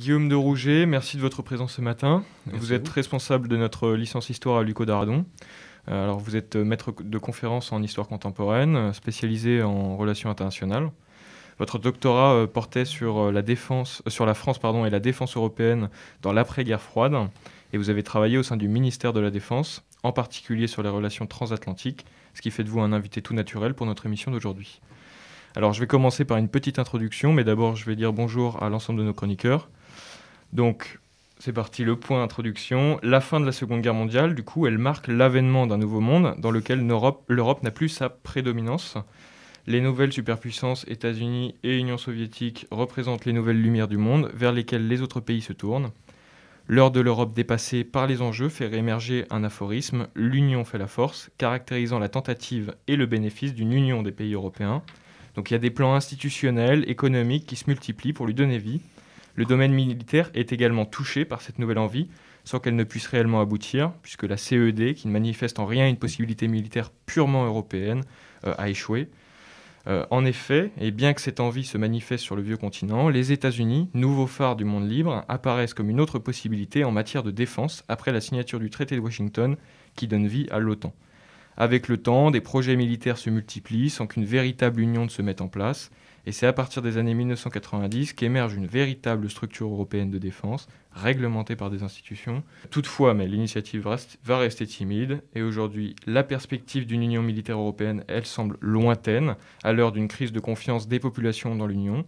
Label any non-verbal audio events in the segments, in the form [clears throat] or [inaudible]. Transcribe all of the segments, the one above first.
Guillaume de Rouget, merci de votre présence ce matin. vous êtes responsable de notre licence histoire à Luco d'Aradon. Euh, alors, vous êtes maître de conférence en histoire contemporaine, spécialisé en relations internationales. Votre doctorat euh, portait sur euh, la, défense, sur la France pardon, et la défense européenne dans l'après-guerre froide, et vous avez travaillé au sein du ministère de la Défense, en particulier sur les relations transatlantiques, ce qui fait de vous un invité tout naturel pour notre émission d'aujourd'hui. Alors je vais commencer par une petite introduction, mais d'abord je vais dire bonjour à l'ensemble de nos chroniqueurs. Donc, c'est parti, le point introduction. La fin de la Seconde Guerre mondiale, du coup, elle marque l'avènement d'un nouveau monde dans lequel l'Europe n'a plus sa prédominance. Les nouvelles superpuissances États-Unis et Union soviétique représentent les nouvelles lumières du monde vers lesquelles les autres pays se tournent. L'heure de l'Europe dépassée par les enjeux fait réémerger un aphorisme l'union fait la force, caractérisant la tentative et le bénéfice d'une union des pays européens. Donc il y a des plans institutionnels, économiques qui se multiplient pour lui donner vie. Le domaine militaire est également touché par cette nouvelle envie, sans qu'elle ne puisse réellement aboutir, puisque la CED, qui ne manifeste en rien une possibilité militaire purement européenne, euh, a échoué. Euh, en effet, et bien que cette envie se manifeste sur le vieux continent, les États-Unis, nouveaux phares du monde libre, apparaissent comme une autre possibilité en matière de défense après la signature du traité de Washington qui donne vie à l'OTAN. Avec le temps, des projets militaires se multiplient sans qu'une véritable union ne se mette en place. Et c'est à partir des années 1990 qu'émerge une véritable structure européenne de défense, réglementée par des institutions. Toutefois, mais l'initiative va rester timide, et aujourd'hui, la perspective d'une union militaire européenne, elle semble lointaine, à l'heure d'une crise de confiance des populations dans l'Union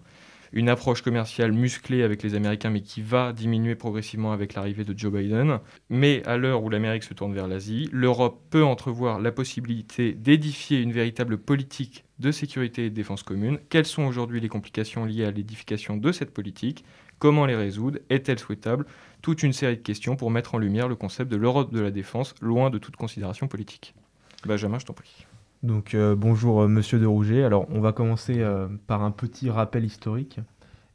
une approche commerciale musclée avec les Américains, mais qui va diminuer progressivement avec l'arrivée de Joe Biden. Mais à l'heure où l'Amérique se tourne vers l'Asie, l'Europe peut entrevoir la possibilité d'édifier une véritable politique de sécurité et de défense commune. Quelles sont aujourd'hui les complications liées à l'édification de cette politique Comment les résoudre Est-elle souhaitable Toute une série de questions pour mettre en lumière le concept de l'Europe de la défense, loin de toute considération politique. Benjamin, je t'en prie. Donc euh, bonjour euh, Monsieur de Rouget. Alors on va commencer euh, par un petit rappel historique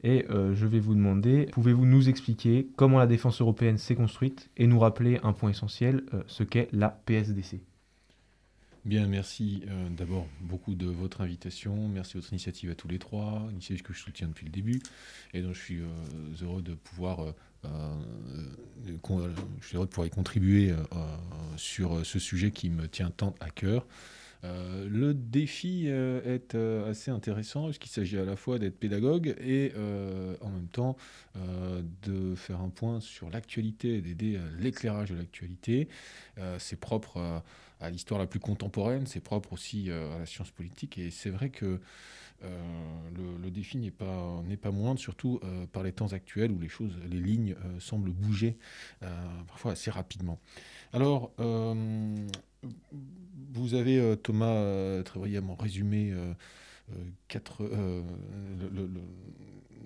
et je vais vous demander, pouvez-vous nous expliquer comment la défense européenne s'est construite et nous rappeler un point essentiel, ce qu'est la PSDC Bien, merci d'abord beaucoup de votre invitation, merci de votre initiative à tous les trois, une initiative que je soutiens depuis le début et donc je suis heureux de pouvoir je suis heureux de pouvoir y contribuer sur ce sujet qui me tient tant à cœur. Euh, le défi euh, est euh, assez intéressant puisqu'il s'agit à la fois d'être pédagogue et en même temps de faire un point sur l'actualité et d'aider l'éclairage de l'actualité. c'est propre à l'histoire la plus contemporaine, c'est propre aussi à la science politique et c'est vrai que le, défi n'est pas, n'est pas moindre, surtout par les temps actuels où les choses, les lignes semblent bouger parfois assez rapidement. Alors, vous avez, euh, Thomas, euh, très brièvement résumé euh,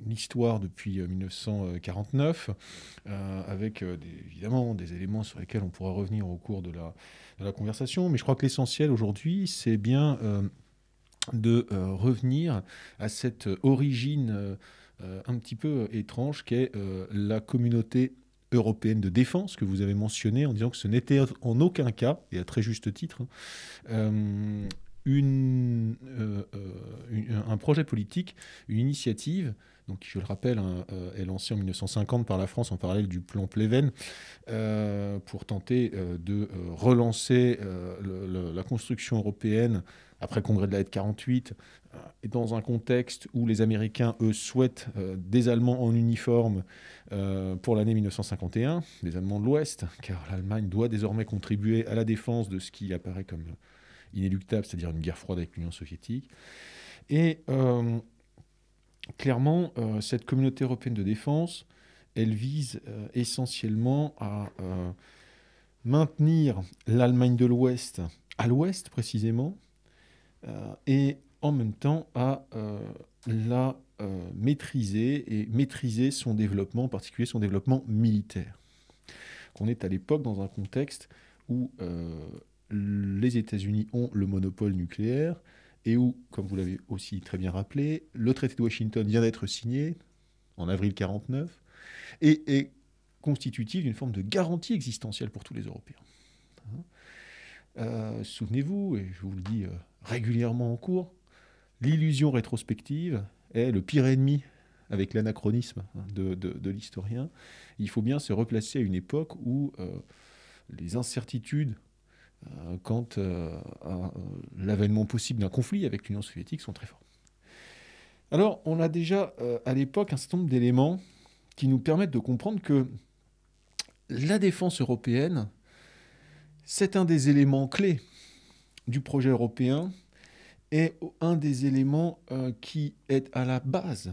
l'histoire depuis 1949, avec évidemment des éléments sur lesquels on pourra revenir au cours de la, conversation. Mais je crois que l'essentiel aujourd'hui, c'est bien de revenir à cette origine un petit peu étrange qu'est la communauté européenne de défense que vous avez mentionné en disant que ce n'était en aucun cas, et à très juste titre, hein, euh, euh, euh, une, un projet politique, une initiative, donc je le rappelle, hein, est lancée en 1950 par la France en parallèle du plan Pleven, pour tenter de relancer la construction européenne après le congrès de la 48, dans un contexte où les Américains, eux, souhaitent euh, des Allemands en uniforme euh, pour l'année 1951, des Allemands de l'Ouest, car l'Allemagne doit désormais contribuer à la défense de ce qui apparaît comme inéluctable, c'est-à-dire une guerre froide avec l'Union soviétique. Et euh, clairement, cette communauté européenne de défense, elle vise essentiellement à maintenir l'Allemagne de l'Ouest, à l'Ouest précisément, et en même temps à euh, la euh, maîtriser et maîtriser son développement, en particulier son développement militaire. On est à l'époque dans un contexte où euh, les États-Unis ont le monopole nucléaire et où, comme vous l'avez aussi très bien rappelé, le traité de Washington vient d'être signé en avril 1949 et est constitutif d'une forme de garantie existentielle pour tous les Européens. Hein souvenez-vous, et je vous le dis régulièrement en cours, l'illusion rétrospective est le pire ennemi avec l'anachronisme de, l'historien. Il faut bien se replacer à une époque où euh, les incertitudes euh, quant euh, à l'avènement possible d'un conflit avec l'Union soviétique sont très fortes. Alors, on a déjà à l'époque un certain nombre d'éléments qui nous permettent de comprendre que la défense européenne, c'est un des éléments clés du projet européen est un des éléments euh, qui est à la base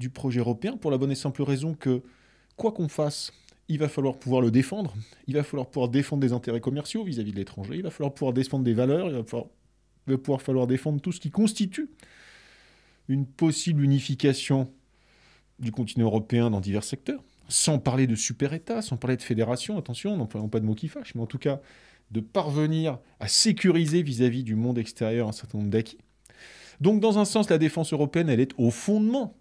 du projet européen, pour la bonne et simple raison que, quoi qu'on fasse, il va falloir pouvoir le défendre, il va falloir pouvoir défendre des intérêts commerciaux vis-à-vis de l'étranger, il va falloir pouvoir défendre des valeurs, il va, falloir pouvoir falloir défendre tout ce qui constitue une possible unification du continent européen dans divers secteurs, sans parler de super-État, sans parler de fédération, attention, n'employons pas de mots qui fâchent, mais en tout cas, de parvenir à sécuriser vis-à-vis du monde extérieur un certain nombre d'acquis. Donc dans un sens, la défense européenne, elle est au fondement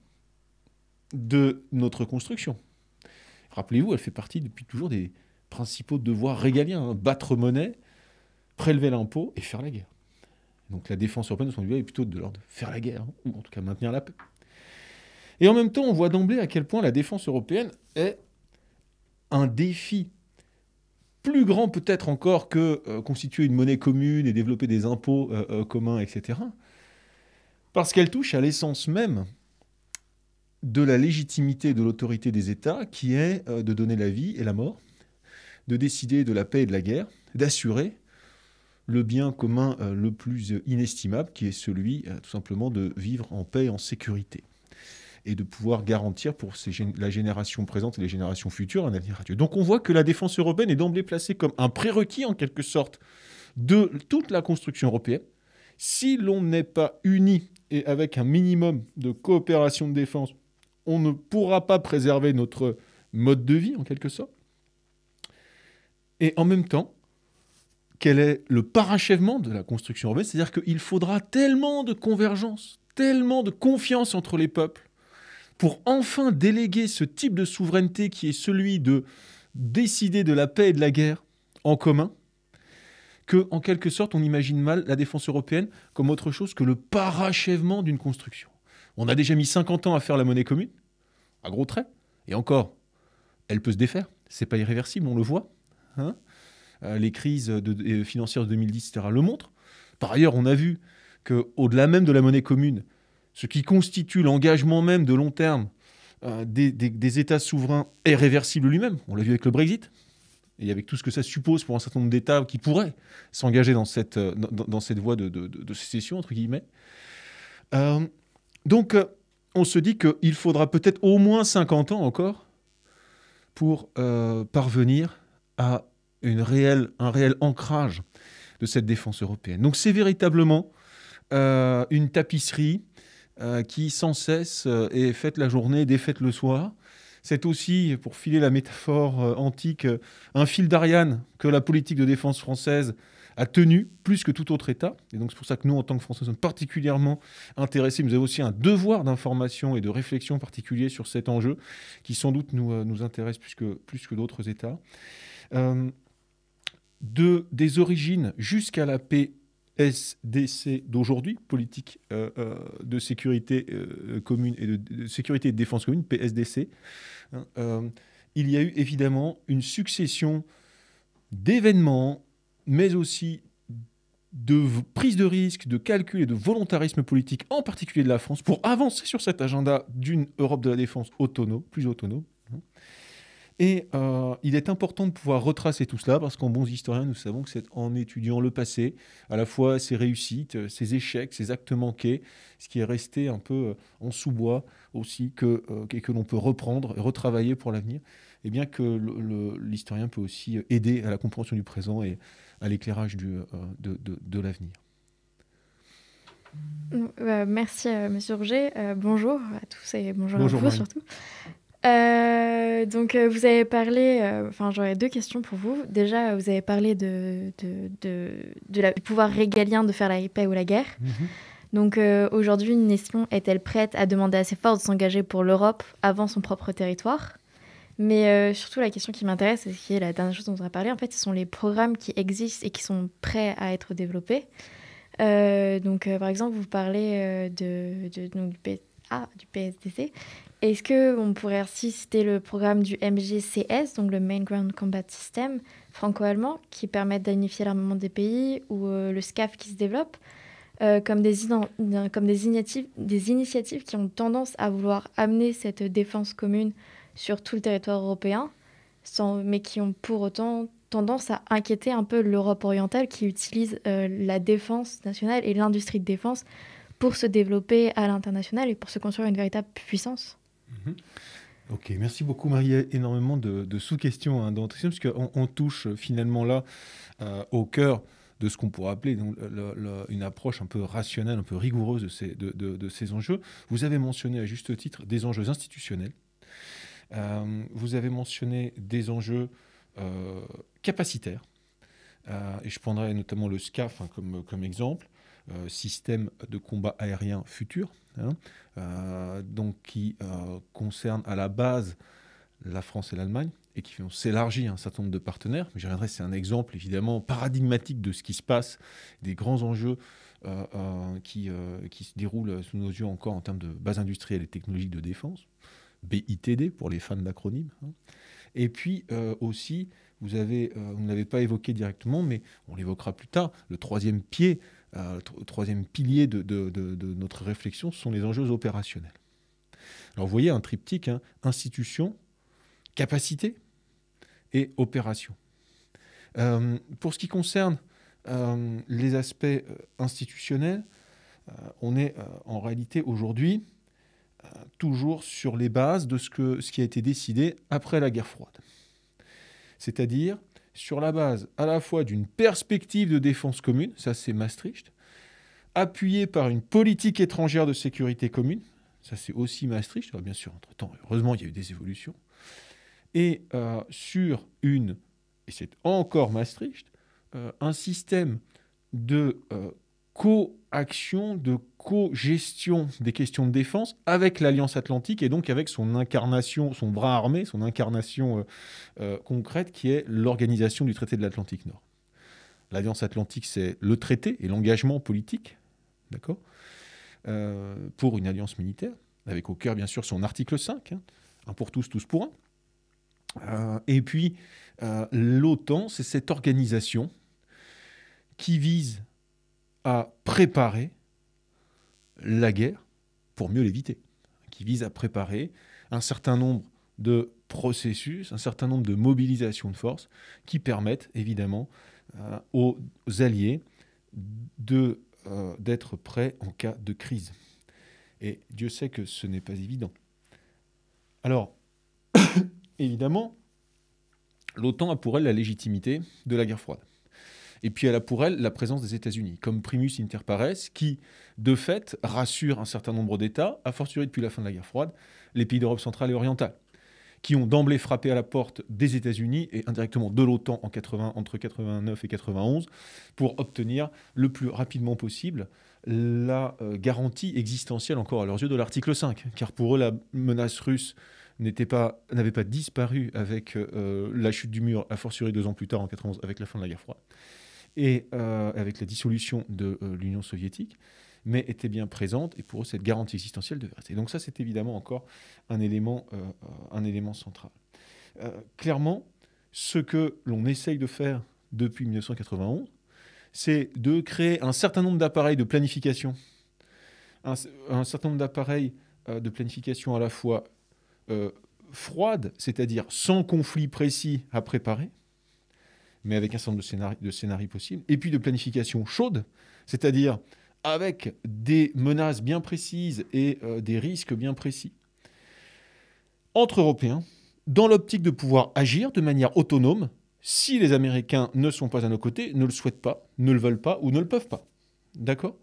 de notre construction. Rappelez-vous, elle fait partie depuis toujours des principaux devoirs régaliens, hein. battre monnaie, prélever l'impôt et faire la guerre. Donc la défense européenne, de son lieu, est plutôt de l'ordre de faire la guerre, hein, ou en tout cas maintenir la paix. Et en même temps, on voit d'emblée à quel point la défense européenne est un défi plus grand peut-être encore que euh, constituer une monnaie commune et développer des impôts euh, euh, communs, etc. Parce qu'elle touche à l'essence même de la légitimité de l'autorité des États, qui est de donner la vie et la mort, de décider de la paix et de la guerre, d'assurer le bien commun le plus inestimable, qui est celui tout simplement de vivre en paix et en sécurité et de pouvoir garantir pour ces, la génération présente et les générations futures un avenir radieux. Donc on voit que la défense européenne est d'emblée placée comme un prérequis en quelque sorte de toute la construction européenne. Si l'on n'est pas uni et avec un minimum de coopération de défense, on ne pourra pas préserver notre mode de vie en quelque sorte. Et en même temps, quel est le parachèvement de la construction européenne C'est-à-dire qu'il faudra tellement de convergence, tellement de confiance entre les peuples pour enfin déléguer ce type de souveraineté qui est celui de décider de la paix et de la guerre en commun, que, en quelque sorte, on imagine mal la défense européenne comme autre chose que le parachèvement d'une construction. On a déjà mis 50 ans à faire la monnaie commune, à gros traits, et encore, elle peut se défaire, c'est pas irréversible, on le voit. Hein. Euh, les crises euh, financières de 2010, etc., le montrent. Par ailleurs, on a vu quau delà même de la monnaie commune, ce qui constitue l'engagement même de long terme euh, des, États souverains est réversible lui-même. On l'a vu avec le Brexit et avec tout ce que ça suppose pour un certain nombre d'États qui pourraient s'engager dans cette, euh, dans, cette voie de, sécession, entre guillemets. Euh, donc, on se dit qu'il faudra peut-être au moins 50 ans encore pour parvenir à une réelle, un réel ancrage de cette défense européenne. Donc, c'est véritablement une tapisserie euh, qui sans cesse euh, est faite la journée, défaite le soir. C'est aussi, pour filer la métaphore euh, antique, un fil d'Ariane que la politique de défense française a tenu plus que tout autre État. Et donc c'est pour ça que nous, en tant que Français, sommes particulièrement intéressés. Nous avons aussi un devoir d'information et de réflexion particulier sur cet enjeu, qui sans doute nous, nous intéresse plus que, plus que d'autres États. de, des origines jusqu'à la paix SDC d'aujourd'hui, politique euh, euh, de sécurité euh, commune et de, sécurité de défense commune, PSDC, hein, il y a eu évidemment une succession d'événements, mais aussi de prise de risque, de calcul et de volontarisme politique, en particulier de la France, pour avancer sur cet agenda d'une Europe de la défense autonome, plus autonome, et euh, il est important de pouvoir retracer tout cela parce qu'en bons historiens, nous savons que c'est en étudiant le passé, à la fois ses réussites, euh, ses échecs, ses actes manqués, ce qui est resté un peu euh, en sous-bois aussi, que, et que l'on peut reprendre, retravailler pour l'avenir, et eh bien que l'historien peut aussi aider à la compréhension du présent et à l'éclairage du de, de, l'avenir. merci, M. monsieur Roger. bonjour à tous et bonjour, à vous surtout. Euh, donc, euh, vous avez parlé, euh, enfin, j'aurais deux questions pour vous. Déjà, vous avez parlé de, de, de, la, du pouvoir régalien de faire la paix ou la guerre. Mhm. Donc, aujourd'hui, une nation est-elle prête à demander à ses forces de s'engager pour l'Europe avant son propre territoire Mais surtout, la question qui m'intéresse, et qui est la dernière chose dont on a parlé, en fait, ce sont les programmes qui existent et qui sont prêts à être développés. donc, par exemple, vous parlez de, donc, du, du PSDC, est-ce on pourrait aussi citer le programme du MGCS, donc le Main Ground Combat System franco-allemand, qui permet d'unifier l'armement des pays, ou euh, le SCAF qui se développe, euh, comme, des, comme des, initiatives, des initiatives qui ont tendance à vouloir amener cette défense commune sur tout le territoire européen, sans, mais qui ont pour autant tendance à inquiéter un peu l'Europe orientale qui utilise euh, la défense nationale et l'industrie de défense pour se développer à l'international et pour se construire une véritable puissance Ok, merci beaucoup Marie. Énormément de, sous-questions hein, dans puisqu'on on touche finalement là euh, au cœur de ce qu'on pourrait appeler donc, une approche un peu rationnelle, un peu rigoureuse de ces, de, ces, enjeux. Vous avez mentionné à juste titre des enjeux institutionnels. Euh, vous avez mentionné des enjeux euh, capacitaires. et je prendrai notamment le SCAF hein, comme, comme exemple. Euh, système de combat aérien futur hein, euh, donc qui euh, concerne à la base la France et l'Allemagne et qui vont s'élargir un certain nombre de partenaires. Mais je reviendrai, c'est un exemple évidemment paradigmatique de ce qui se passe, des grands enjeux qui, qui se déroulent sous nos yeux encore en termes de base industrielle et technologique de défense, BITD pour les fans d'acronymes. Hein. Et puis aussi, vous, avez, vous ne l'avez pas évoqué directement, mais on l'évoquera plus tard, le troisième pied euh, troisième pilier de, notre réflexion, sont les enjeux opérationnels. Alors vous voyez un triptyque, hein, institution, capacité et opération. Euh, pour ce qui concerne euh, les aspects institutionnels, on est en réalité aujourd'hui toujours sur les bases de ce, que, ce qui a été décidé après la guerre froide. C'est-à-dire sur la base à la fois d'une perspective de défense commune, ça c'est Maastricht, appuyée par une politique étrangère de sécurité commune, ça c'est aussi Maastricht, bien sûr, entre-temps, heureusement, il y a eu des évolutions, et euh, sur une, et c'est encore Maastricht, euh, un système de co euh, coaction, de co-gestion des questions de défense avec l'Alliance Atlantique et donc avec son incarnation, son bras armé, son incarnation euh, euh, concrète qui est l'organisation du traité de l'Atlantique Nord. L'Alliance Atlantique, c'est le traité et l'engagement politique, d'accord, euh, pour une alliance militaire, avec au cœur bien sûr son article 5, hein, un pour tous, tous pour un. et puis l'OTAN, c'est cette organisation qui vise à préparer la guerre pour mieux l'éviter, qui vise à préparer un certain nombre de processus, un certain nombre de mobilisations de forces qui permettent évidemment euh, aux alliés euh, d'être prêts en cas de crise. Et Dieu sait que ce n'est pas évident. Alors, [coughs] évidemment, l'OTAN a pour elle la légitimité de la guerre froide. Et puis elle a pour elle la présence des États-Unis, comme primus inter pares, qui, de fait, rassure un certain nombre d'États, a fortiori depuis la fin de la guerre froide, les pays d'Europe centrale et orientale, qui ont d'emblée frappé à la porte des États-Unis et indirectement de l'OTAN en 80, entre 89 et 91, pour obtenir le plus rapidement possible la euh, garantie existentielle, encore à leurs yeux, de l'article 5. Car pour eux, la menace russe n'était pas, n'avait pas disparu avec euh, la chute du mur, a fortiori deux ans plus tard, en 91, avec la fin de la guerre froide et euh, avec la dissolution de euh, l'Union soviétique, mais était bien présente et pour eux cette garantie existentielle devait rester. Donc ça c'est évidemment encore un élément, euh, un élément central. clairement, ce que l'on essaye de faire depuis 1991, c'est de créer un certain nombre d'appareils de planification, un, un certain nombre d'appareils de planification à la fois froide, c'est-à-dire sans conflit précis à préparer, mais avec un certain nombre de scénarios scénarii possibles, et puis de planification chaude, c'est-à-dire avec des menaces bien précises et euh, des risques bien précis, entre Européens, dans l'optique de pouvoir agir de manière autonome si les Américains ne sont pas à nos côtés, ne le souhaitent pas, ne le veulent pas ou ne le peuvent pas. D'accord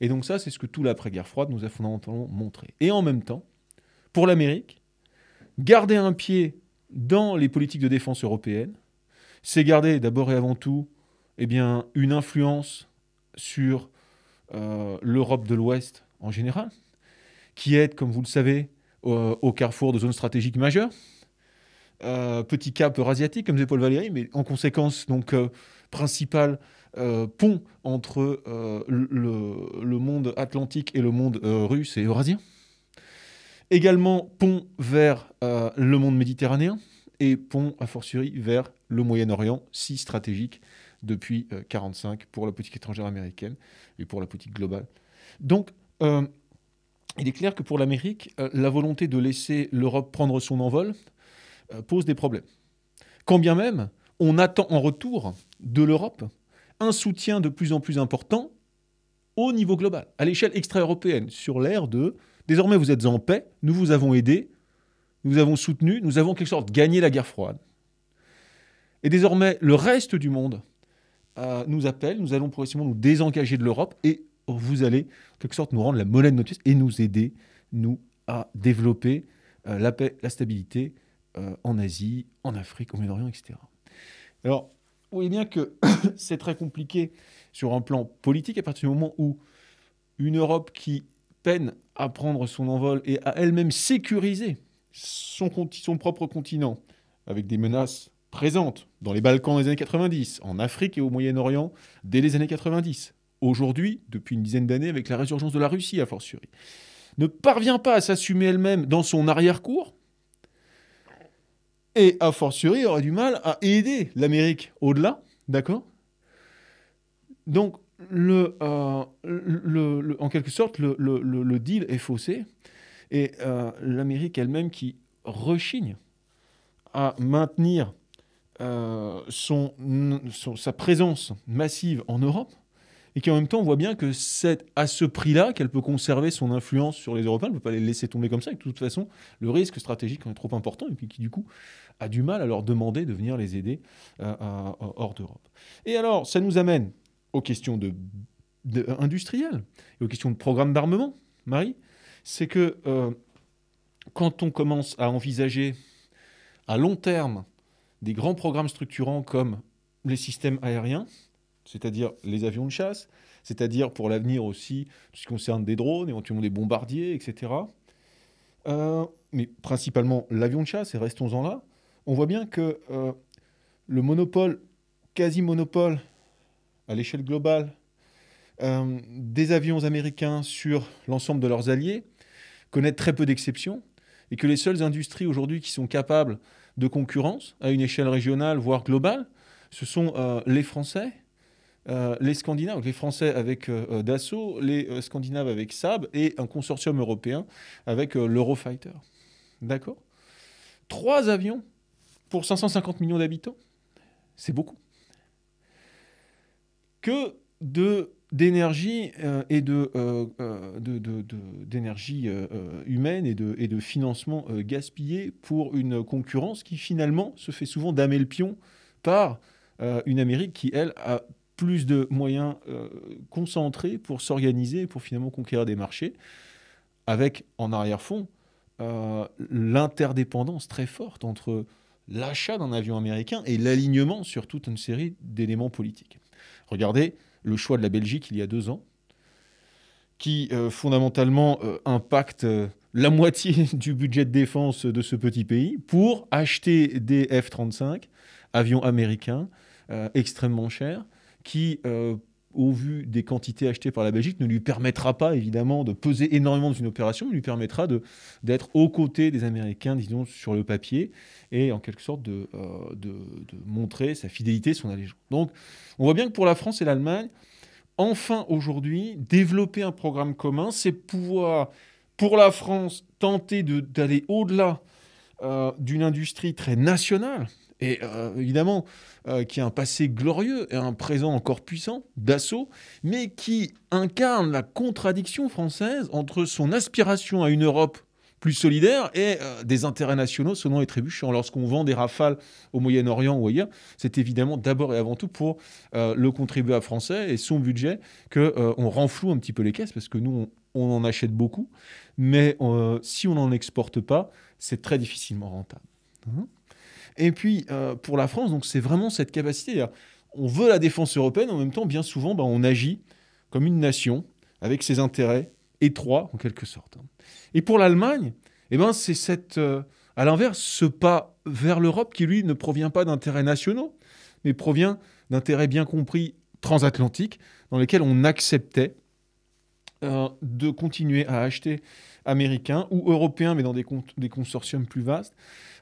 Et donc ça, c'est ce que tout l'après-guerre froide nous a fondamentalement montré. Et en même temps, pour l'Amérique, garder un pied dans les politiques de défense européennes, c'est garder d'abord et avant tout eh bien, une influence sur euh, l'Europe de l'Ouest en général, qui est, comme vous le savez, au carrefour de zones stratégiques majeures. Euh, petit cap eurasiatique, comme disait Paul Valéry, mais en conséquence, donc, euh, principal pont entre le, monde atlantique et le monde russe et eurasien. Également, pont vers le monde méditerranéen et pont a fortiori vers le Moyen-Orient, si stratégique depuis 1945 euh, pour la politique étrangère américaine et pour la politique globale. Donc, euh, il est clair que pour l'Amérique, euh, la volonté de laisser l'Europe prendre son envol pose des problèmes. Quand bien même, on attend en retour de l'Europe un soutien de plus en plus important au niveau global, à l'échelle extra-européenne, sur l'ère de désormais vous êtes en paix, nous vous avons aidé, nous avons soutenu, nous avons en quelque sorte gagné la guerre froide. Et désormais, le reste du monde euh, nous appelle, nous allons progressivement nous désengager de l'Europe et vous allez en quelque sorte nous rendre la molette de notre pièce et nous aider, nous, à développer euh, la paix, la stabilité euh, en Asie, en Afrique, au Moyen-Orient, etc. Alors, vous voyez bien que [coughs] c'est très compliqué sur un plan politique à partir du moment où une Europe qui peine à prendre son envol et à elle-même sécuriser son, propre continent, avec des menaces présentes dans les Balkans les années 90, en Afrique et au Moyen-Orient dès les années 90, aujourd'hui, depuis une dizaine d'années, avec la résurgence de la Russie, à fortiori, ne parvient pas à s'assumer elle-même dans son arrière-cour, et a fortiori aura du mal à aider l'Amérique au-delà, d'accord Donc, euh, le, en quelque sorte, le, deal est faussé et euh, l'Amérique elle-même qui rechigne à maintenir euh, son, sa présence massive en Europe, et qui en même temps on voit bien que c'est à ce prix-là qu'elle peut conserver son influence sur les Européens, elle ne peut pas les laisser tomber comme ça, et de toute façon le risque stratégique est trop important, et puis qui du coup a du mal à leur demander de venir les aider euh, hors d'Europe. Et alors ça nous amène aux questions de, de, industrielles, et aux questions de programmes d'armement, Marie c'est que euh, quand on commence à envisager à long terme des grands programmes structurants comme les systèmes aériens, c'est-à-dire les avions de chasse, c'est-à-dire pour l'avenir aussi, ce qui concerne des drones, éventuellement des bombardiers, etc. Euh, mais principalement l'avion de chasse, et restons-en là, on voit bien que euh, le monopole, quasi-monopole, à l'échelle globale, des avions américains sur l'ensemble de leurs alliés, connaître très peu d'exceptions, et que les seules industries aujourd'hui qui sont capables de concurrence à une échelle régionale, voire globale, ce sont euh, les Français, euh, les Scandinaves, les Français avec euh, Dassault, les Scandinaves avec Saab et un consortium européen avec l'Eurofighter. D'accord Trois avions pour 550 millions d'habitants, c'est beaucoup. Que de d'énergie euh, et de, euh, euh, d'énergie humaine et de, et de financement gaspillé pour une concurrence qui finalement se fait souvent damer le pion par une Amérique qui, elle, a plus de moyens concentrés pour s'organiser, pour finalement conquérir des marchés, avec en arrière-fond l'interdépendance très forte entre l'achat d'un avion américain et l'alignement sur toute une série d'éléments politiques. Regardez le choix de la Belgique il y a deux ans, qui euh, fondamentalement euh, impacte euh, la moitié [laughs] du budget de défense de ce petit pays pour acheter des F-35, avions américains extrêmement chers, qui au vu des quantités achetées par la Belgique, ne lui permettra pas évidemment de peser énormément dans une opération, mais lui permettra d'être aux côtés des Américains, disons, sur le papier, et en quelque sorte euh, de, montrer sa fidélité, son allégeance. Donc on voit bien que pour la France et l'Allemagne, enfin aujourd'hui, développer un programme commun, c'est pouvoir, pour la France, tenter d'aller au-delà euh, d'une industrie très nationale, et euh, évidemment euh, qui a un passé glorieux et un présent encore puissant d'assaut, mais qui incarne la contradiction française entre son aspiration à une Europe plus solidaire et euh, des intérêts nationaux selon les trébuchants. Lorsqu'on vend des rafales au Moyen-Orient ou ailleurs, c'est évidemment d'abord et avant tout pour le contribuable français et son budget qu'on on renfloue un petit peu les caisses parce que nous, on, en achète beaucoup, mais si on n'en exporte pas, c'est très difficilement rentable. Hein et puis, euh, pour la France, donc c'est vraiment cette capacité. On veut la défense européenne, en même temps, bien souvent, ben, on agit comme une nation, avec ses intérêts étroits, en quelque sorte. Hein. Et pour l'Allemagne, eh ben, c'est cette, euh, à l'inverse, ce pas vers l'Europe qui, lui, ne provient pas d'intérêts nationaux, mais provient d'intérêts bien compris transatlantiques, dans lesquels on acceptait euh, de continuer à acheter américains ou européens, mais dans des, des consortiums plus vastes,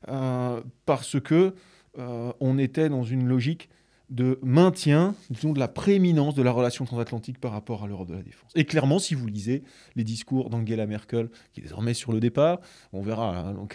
euh, parce que euh, on était dans une logique de maintien, disons, de la prééminence de la relation transatlantique par rapport à l'Europe de la défense. Et clairement, si vous lisez les discours d'Angela Merkel, qui est désormais sur le départ, on verra hein, euh,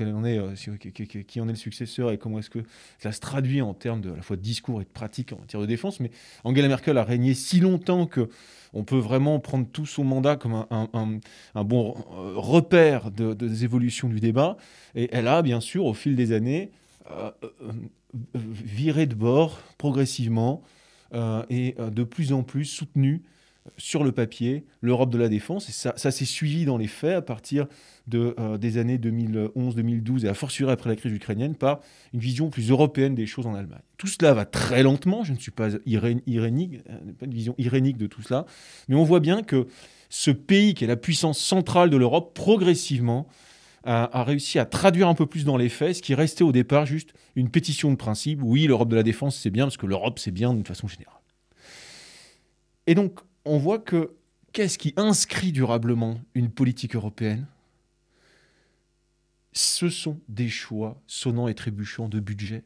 qui, en est le successeur et comment est-ce que ça se traduit en termes de, la fois de discours et de pratique en matière de défense. Mais Angela Merkel a régné si longtemps que on peut vraiment prendre tout son mandat comme un, bon euh, repère de, des évolutions du débat. Et elle a, bien sûr, au fil des années, euh, virer de bord progressivement euh, et euh, de plus en plus soutenu sur le papier l'Europe de la défense. Et ça, ça s'est suivi dans les faits à partir de, euh, des années 2011-2012 et à fortiori après la crise ukrainienne par une vision plus européenne des choses en Allemagne. Tout cela va très lentement, je ne suis pas irénique, irénique, pas une vision irénique de tout cela, mais on voit bien que ce pays qui est la puissance centrale de l'Europe progressivement a, réussi à traduire un peu plus dans les faits ce qui restait au départ juste une pétition de principe. Oui, l'Europe de la défense, c'est bien, parce que l'Europe, c'est bien d'une façon générale. Et donc, on voit que qu'est-ce qui inscrit durablement une politique européenne Ce sont des choix sonnants et trébuchants de budget.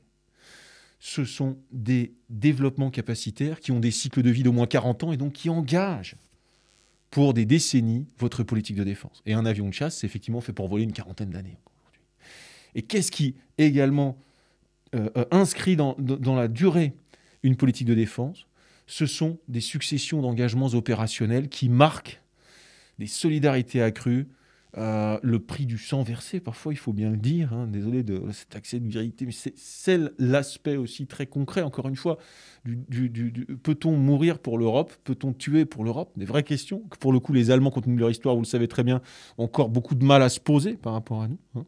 Ce sont des développements capacitaires qui ont des cycles de vie d'au moins 40 ans et donc qui engagent pour des décennies votre politique de défense. Et un avion de chasse, c'est effectivement fait pour voler une quarantaine d'années. Et qu'est-ce qui également euh, euh, inscrit dans, dans, la durée une politique de défense Ce sont des successions d'engagements opérationnels qui marquent des solidarités accrues, euh, le prix du sang versé, parfois, il faut bien le dire. Hein, désolé de cet accès de vérité, mais c'est l'aspect aussi très concret, encore une fois. Peut-on mourir pour l'Europe Peut-on tuer pour l'Europe Des vraies questions que, pour le coup, les Allemands, compte tenu de leur histoire, vous le savez très bien, ont encore beaucoup de mal à se poser par rapport à nous. Hein.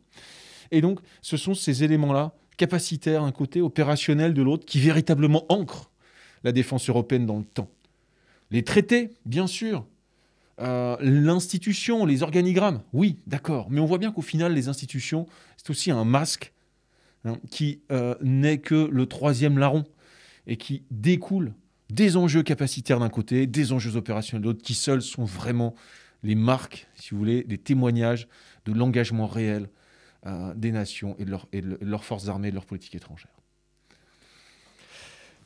Et donc, ce sont ces éléments-là, capacitaires d'un côté, opérationnels de l'autre, qui véritablement ancrent la défense européenne dans le temps. Les traités, bien sûr, euh, l'institution, les organigrammes, oui, d'accord. Mais on voit bien qu'au final, les institutions, c'est aussi un masque hein, qui euh, n'est que le troisième larron et qui découle des enjeux capacitaires d'un côté, des enjeux opérationnels de l'autre, qui seuls sont vraiment les marques, si vous voulez, des témoignages de l'engagement réel euh, des nations et de leurs forces armées, et de leur politique étrangère.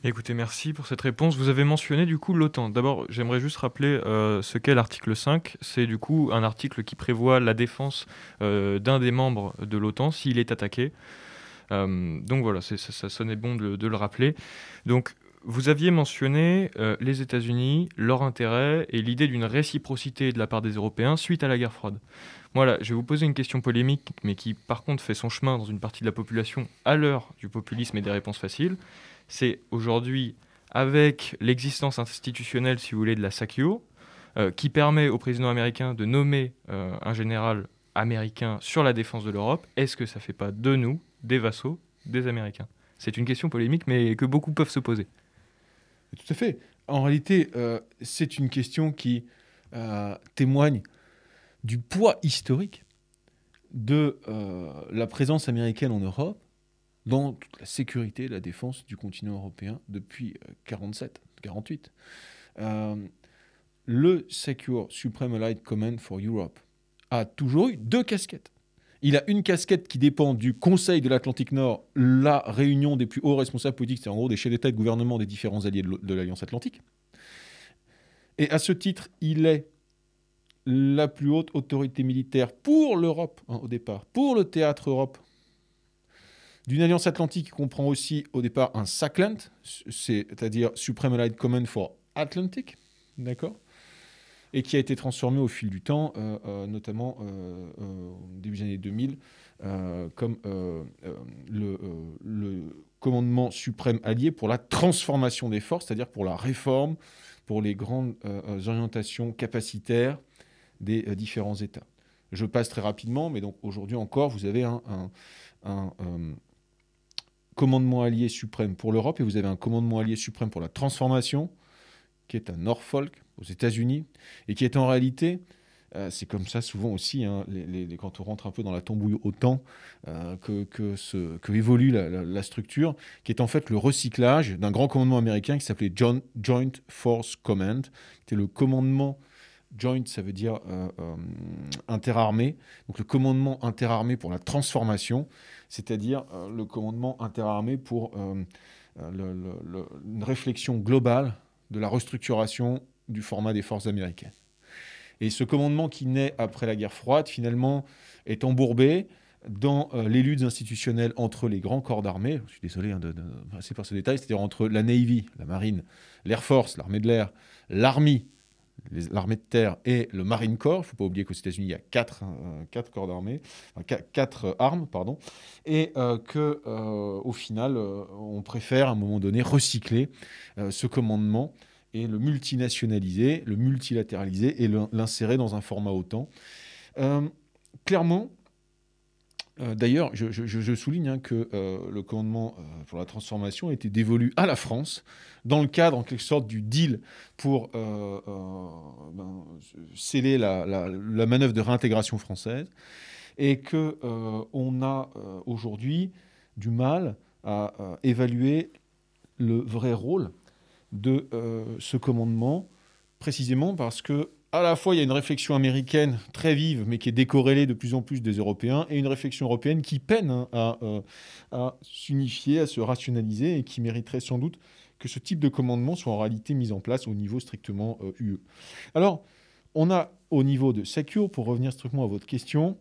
Écoutez, merci pour cette réponse. Vous avez mentionné du coup l'OTAN. D'abord, j'aimerais juste rappeler euh, ce qu'est l'article 5. C'est du coup un article qui prévoit la défense euh, d'un des membres de l'OTAN s'il est attaqué. Euh, donc voilà, ça, ça, sonnait bon de, le rappeler. Donc vous aviez mentionné les États-Unis, leur intérêt et l'idée d'une réciprocité de la part des Européens suite à la guerre froide. Voilà, je vais vous poser une question polémique, mais qui par contre fait son chemin dans une partie de la population à l'heure du populisme et des réponses faciles c'est aujourd'hui avec l'existence institutionnelle, si vous voulez, de la SACIO, euh, qui permet au président américain de nommer euh, un général américain sur la défense de l'Europe, est-ce que ça ne fait pas de nous des vassaux des Américains C'est une question polémique, mais que beaucoup peuvent se poser. Tout à fait. En réalité, euh, c'est une question qui témoigne du poids historique de la présence américaine en Europe dans toute la sécurité et la défense du continent européen depuis 47, euh, 48. Euh, le Secure Supreme Allied Command for Europe a toujours eu deux casquettes. Il a une casquette qui dépend du Conseil de l'Atlantique Nord, la réunion des plus hauts responsables politiques, c'est en gros des chefs d'État et de gouvernement des différents alliés de l'Alliance Atlantique. Et à ce titre, il est la plus haute autorité militaire pour l'Europe hein, au départ, pour le théâtre Europe d'une alliance atlantique qui comprend aussi au départ un SACLANT, c'est-à-dire Supreme Allied Command for Atlantic, d'accord et qui a été transformé au fil du temps, euh, euh, notamment au euh, début des années 2000, comme le, commandement suprême allié pour la transformation des forces, c'est-à-dire pour la réforme, pour les grandes orientations capacitaires des différents États. Je passe très rapidement, mais donc aujourd'hui encore, vous avez un, commandement allié suprême pour l'Europe et vous avez un commandement allié suprême pour la transformation, qui est à Norfolk, aux États-Unis, et qui est en réalité euh, c'est comme ça souvent aussi, hein, quand on rentre un peu dans la tombouille autant euh, que, ce, que, évolue la, structure, qui est en fait le recyclage d'un grand commandement américain qui s'appelait Joint Force Command, qui était le commandement Joint, ça veut dire interarmé, euh, euh, interarmée, donc le commandement interarmé pour la transformation, c'est-à-dire euh, le commandement interarmé pour une réflexion globale de la restructuration du format des forces américaines. Et ce commandement qui naît après la guerre froide, finalement, est embourbé dans les luttes institutionnelles entre les grands corps d'armée, je suis désolé hein, de, passer par ce détail, c'est-à-dire entre la Navy, la marine, l'Air Force, l'armée de l'air, l'armée, l'armée de terre et le Marine Corps. Il ne faut pas oublier qu'aux États-Unis, il y a quatre, euh, quatre corps d'armée, quatre, euh, armes, pardon, et qu'au euh, que au final, on préfère à un moment donné recycler ce commandement et le multinationaliser, le multilatéraliser et l'insérer dans un format OTAN. clairement, euh, d'ailleurs, je, souligne hein, que euh, le commandement euh, pour la transformation a été dévolu à la France dans le cadre, en quelque sorte, du deal pour ben, sceller la, manœuvre de réintégration française, et que on a aujourd'hui du mal à évaluer le vrai rôle de ce commandement, précisément parce que à la fois, il y a une réflexion américaine très vive, mais qui est décorrélée de plus en plus des Européens, et une réflexion européenne qui peine hein, euh, à, s'unifier, à se rationaliser, et qui mériterait sans doute que ce type de commandement soit en réalité mis en place au niveau strictement UE. Euh, Alors, on a au niveau de Secure, pour revenir strictement à votre question,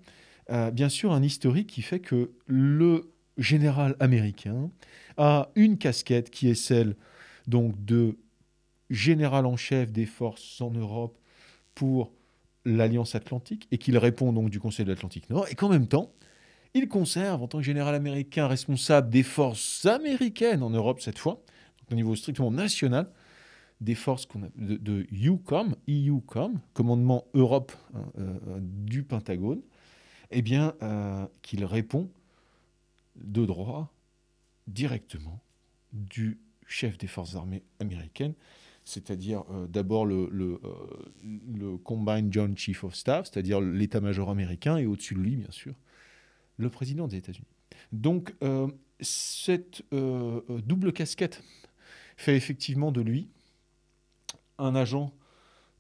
euh, bien sûr un historique qui fait que le général américain a une casquette qui est celle donc de général en chef des forces en Europe pour l'Alliance Atlantique et qu'il répond donc du Conseil de l'Atlantique Nord et qu'en même temps, il conserve en tant que général américain responsable des forces américaines en Europe cette fois, donc au niveau strictement national, des forces de, de EUCOM, EUCOM, commandement Europe hein, euh, euh, du Pentagone, et eh bien, euh, qu'il répond de droit directement du chef des forces armées américaines, c'est-à-dire euh, d'abord le, euh, le, Combined Joint Chief of Staff, c'est-à-dire l'état-major américain, et au-dessus de lui, bien sûr, le président des États-Unis. Donc, euh, cette double casquette fait effectivement de lui un agent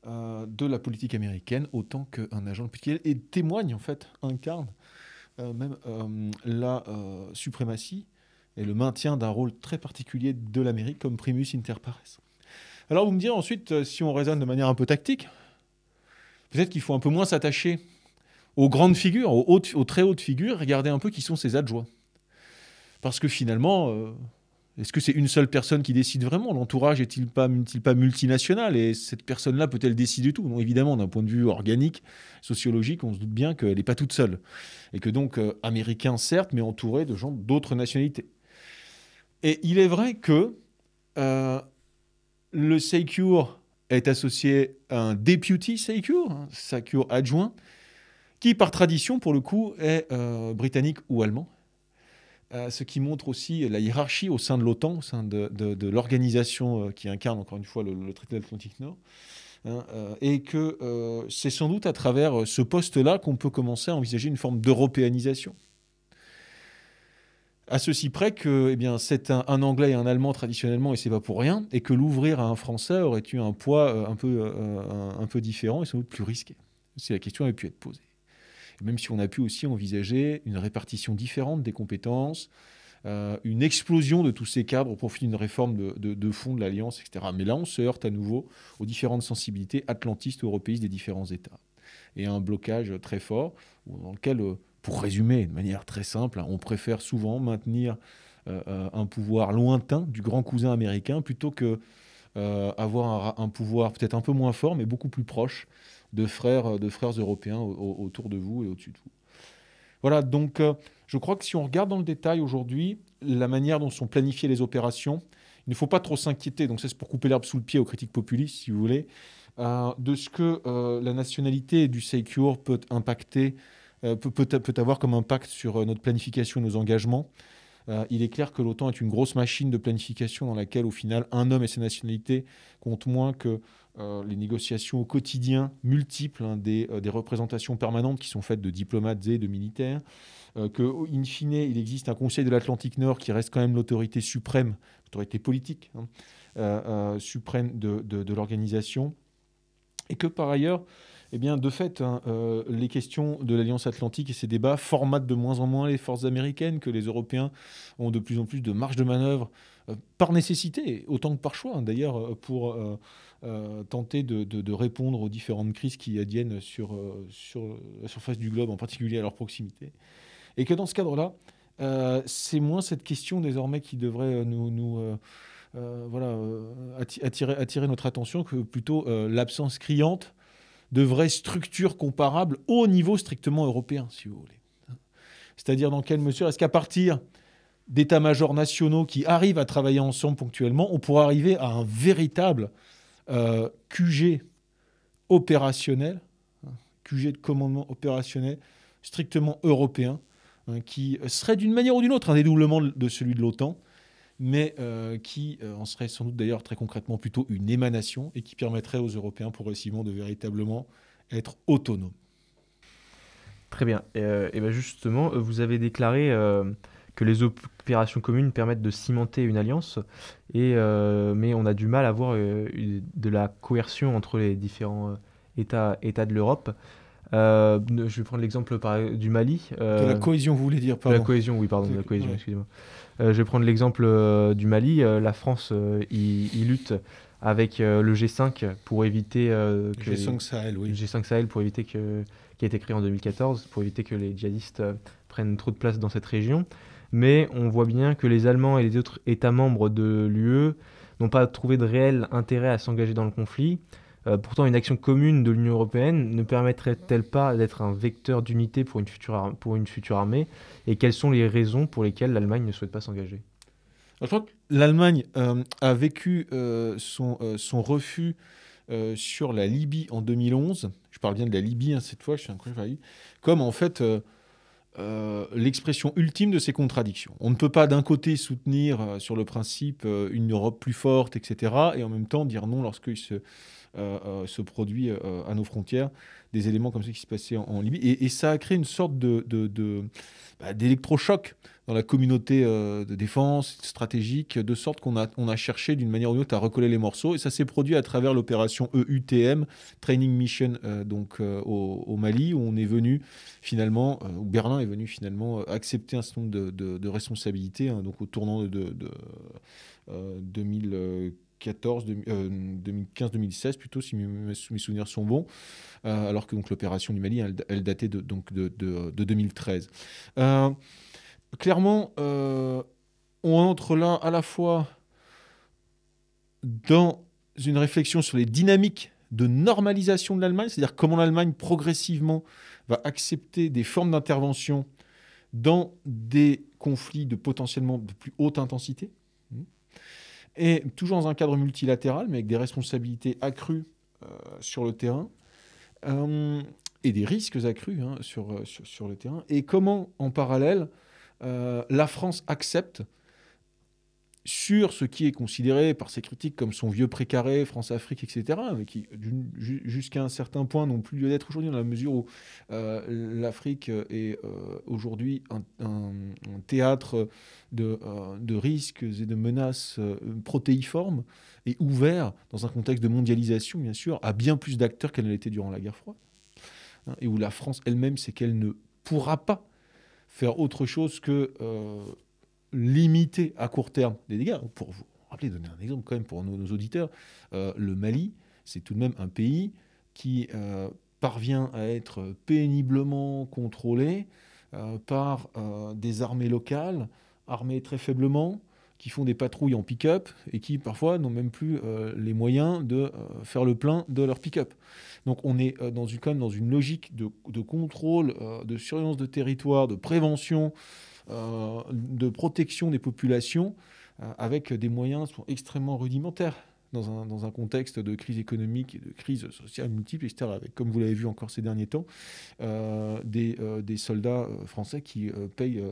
de la politique américaine autant qu'un agent de politique et témoigne en fait, incarne même la suprématie et le maintien d'un rôle très particulier de l'Amérique comme primus inter pares. Alors vous me direz ensuite, euh, si on raisonne de manière un peu tactique, peut-être qu'il faut un peu moins s'attacher aux grandes figures, aux, très hautes figures, regarder un peu qui sont ses adjoints. Parce que finalement, euh, est-ce que c'est une seule personne qui décide vraiment L'entourage n'est-il pas, pas multinational Et cette personne-là peut-elle décider tout Non, évidemment, d'un point de vue organique, sociologique, on se doute bien qu'elle n'est pas toute seule. Et que donc, euh, américain certes, mais entouré de gens d'autres nationalités. Et il est vrai que le Secure est associé à un deputy Secure, un hein, Secure adjoint, qui par tradition, pour le coup, est euh, britannique ou allemand. Euh, ce qui montre aussi la hiérarchie au sein de l'OTAN, au sein de, l'organisation euh, qui incarne encore une fois le, traité de l'Atlantique Nord. Hein, et que c'est sans doute à travers ce poste-là qu'on peut commencer à envisager une forme d'européanisation. À ceci près que eh bien, c'est un, Anglais et un Allemand traditionnellement, et c'est pas pour rien, et que l'ouvrir à un Français aurait eu un poids euh, euh, un, peu, différent et sans doute plus risqué. C'est la question qui avait pu être posée. même si on a pu aussi envisager une répartition différente des compétences, euh, une explosion de tous ces cadres au profit d'une réforme de, fonds de l'Alliance, etc. Mais là, on se heurte à nouveau aux différentes sensibilités atlantistes ou européistes des différents États. Et un blocage très fort dans lequel pour résumer, de manière très simple, hein, on préfère souvent maintenir euh, euh, un pouvoir lointain du grand cousin américain plutôt que euh, avoir un, pouvoir peut-être un peu moins fort, mais beaucoup plus proche de frères, de frères européens autour de vous et au-dessus de vous. Voilà, donc je crois que si on regarde dans le détail aujourd'hui la manière dont sont planifiées les opérations, il ne faut pas trop s'inquiéter, donc ça c'est pour couper l'herbe sous le pied aux critiques populistes, si vous voulez, de ce que la nationalité du Secure peut impacter euh, peut, peut, avoir comme impact sur euh, notre planification et nos engagements. Euh, il est clair que l'OTAN est une grosse machine de planification dans laquelle, au final, un homme et ses nationalités comptent moins que les négociations au quotidien multiples hein, des, représentations permanentes qui sont faites de diplomates et de militaires. que, in fine, il existe un Conseil de l'Atlantique Nord qui reste quand même l'autorité suprême, l'autorité politique hein, suprême de l'organisation. Et que, par ailleurs, eh bien, de fait, hein, euh, les questions de l'Alliance Atlantique et ses débats formatent de moins en moins les forces américaines, que les Européens ont de plus en plus de marge de manœuvre, euh, par nécessité, autant que par choix, hein, d'ailleurs, euh, pour tenter de, répondre aux différentes crises qui adiennent sur, la surface du globe, en particulier à leur proximité. Et que dans ce cadre-là, c'est moins cette question désormais qui devrait nous... attirer, notre attention que plutôt l'absence criante de vraies structures comparables au niveau strictement européen, si vous voulez. C'est-à-dire dans quelle mesure est-ce qu'à partir d'états-majors nationaux qui arrivent à travailler ensemble ponctuellement, on pourra arriver à un véritable euh, QG opérationnel, hein, QG de commandement opérationnel strictement européen, hein, qui serait d'une manière ou d'une autre un dédoublement de celui de l'OTAN, mais euh, qui euh, en serait sans doute d'ailleurs très concrètement plutôt une émanation et qui permettrait aux Européens progressivement de véritablement être autonomes. Très bien. Et, euh, ben justement, euh, vous avez déclaré que les opérations communes permettent de cimenter une alliance, et, mais on a du mal à voir de la coercion entre les différents États, États de l'Europe. je vais prendre l'exemple du Mali. de la cohésion, vous voulez dire pardon. De la cohésion, oui, pardon, de la cohésion, excusez-moi. Euh, je vais prendre l'exemple euh, du Mali. Euh, la France y, lutte avec le G5 pour éviter que G5 Sahel, pour éviter qui a été créé en 2014 pour éviter que les djihadistes prennent trop de place dans cette région. Mais on voit bien que les Allemands et les autres États membres de l'UE n'ont pas trouvé de réel intérêt à s'engager dans le conflit. Euh, pourtant, une action commune de l'Union européenne ne permettrait-elle pas d'être un vecteur d'unité pour, une future armée Et quelles sont les raisons pour lesquelles l'Allemagne ne souhaite pas s'engager Je crois que l'Allemagne euh, a vécu euh, son, refus sur la Libye en 2011. Je parle bien de la Libye hein, cette fois, je suis incroyable. Comme en fait. l'expression ultime de ces contradictions. On ne peut pas d'un côté soutenir sur le principe une Europe plus forte, etc., et en même temps dire non lorsqu'il se, euh, euh, se produit euh, à nos frontières, des éléments comme ceux qui se passaient en, Libye. Et, ça a créé une sorte de, bah, d'électrochoc dans la communauté de défense stratégique, de sorte qu'on a, on a cherché d'une manière ou d'une autre à recoller les morceaux. Et ça s'est produit à travers l'opération EUTM, Training Mission, donc au, Mali, où on est venu finalement, où Berlin est venu finalement accepter un certain nombre de, responsabilités, hein, donc au tournant de, de, 2015-2016 euh, plutôt, si mes, souvenirs sont bons, euh, alors que donc l'opération du Mali, elle, datait de, donc de, 2013. Euh, clairement, on entre là à la fois dans une réflexion sur les dynamiques de normalisation de l'Allemagne, c'est-à-dire comment l'Allemagne progressivement va accepter des formes d'intervention dans des conflits de potentiellement de plus haute intensité et toujours dans un cadre multilatéral, mais avec des responsabilités accrues euh, sur le terrain euh, et des risques accrus hein, euh, sur, sur, le terrain. Et comment, en parallèle, la France accepte sur ce qui est considéré par ses critiques comme son vieux précaré, France-Afrique, etc., mais qui, jusqu'à un certain point, n'ont plus lieu d'être aujourd'hui, dans la mesure où euh, l'Afrique est euh, aujourd'hui un, théâtre euh, de, risques et de menaces protéiformes et ouvert, dans un contexte de mondialisation, bien sûr, à bien plus d'acteurs qu'elle ne durant la guerre froide, hein, et où la France elle-même sait qu'elle ne pourra pas faire autre chose que limiter à court terme les dégâts. Pour vous rappeler, donner un exemple quand même pour nos, auditeurs, euh, le Mali, c'est tout de même un pays qui euh, parvient à être péniblement contrôlé euh, par des armées locales, armées très faiblement, qui font des patrouilles en pick-up et qui parfois n'ont même plus les moyens de faire le plein de leur pick-up. Donc on est dans une, quand même dans une logique de, de contrôle, de surveillance de territoire, de prévention euh, de protection des populations euh, avec des moyens extrêmement rudimentaires. Dans un, contexte de crise économique et de crise sociale multiple, etc., avec, comme vous l'avez vu encore ces derniers temps, euh, des, soldats français qui payent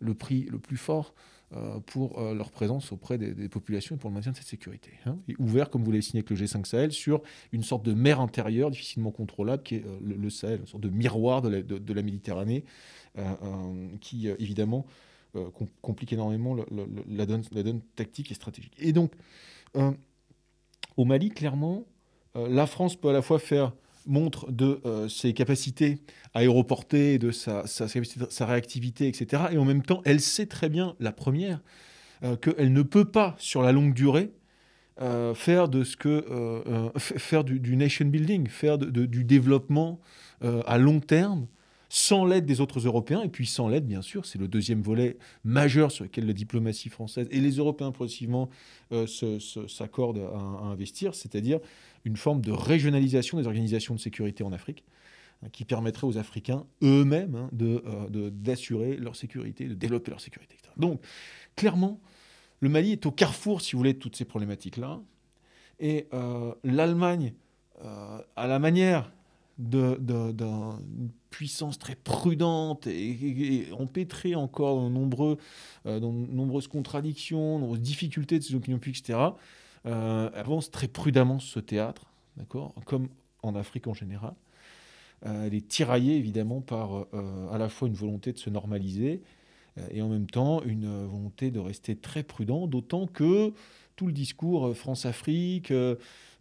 le prix le plus fort euh, pour euh, leur présence auprès des, populations et pour le maintien de cette sécurité. Hein. ouvert, comme vous l'avez signé avec le G5 Sahel, sur une sorte de mer intérieure difficilement contrôlable qui est euh, le, Sahel, une sorte de miroir de la, Méditerranée, qui évidemment complique énormément la, donne, la, donne, tactique et stratégique. Et donc, au Mali, clairement, la France peut à la fois faire montre de euh, ses capacités aéroportées, de sa, sa, réactivité, etc. Et en même temps, elle sait très bien, la première, euh, qu'elle ne peut pas, sur la longue durée, euh, faire de ce que faire du, nation building, faire du développement à long terme sans l'aide des autres Européens, et puis sans l'aide, bien sûr, c'est le deuxième volet majeur sur lequel la diplomatie française et les Européens progressivement euh, s'accordent à, investir, c'est-à-dire une forme de régionalisation des organisations de sécurité en Afrique hein, qui permettrait aux Africains eux-mêmes hein, euh, de d'assurer leur sécurité, de développer leur sécurité. Donc, clairement, le Mali est au carrefour, si vous voulez, de toutes ces problématiques-là. Et euh, l'Allemagne, à la manière de, puissance très prudente et, empêtrée encore dans, nombreux, euh, dans de nombreuses contradictions, de nombreuses difficultés de ses opinions publiques, etc., euh, avance très prudemment ce théâtre, d'accord comme en Afrique en général. Euh, elle est tiraillée évidemment par à la fois une volonté de se normaliser et en même temps une volonté de rester très prudent, d'autant que tout le discours France-Afrique,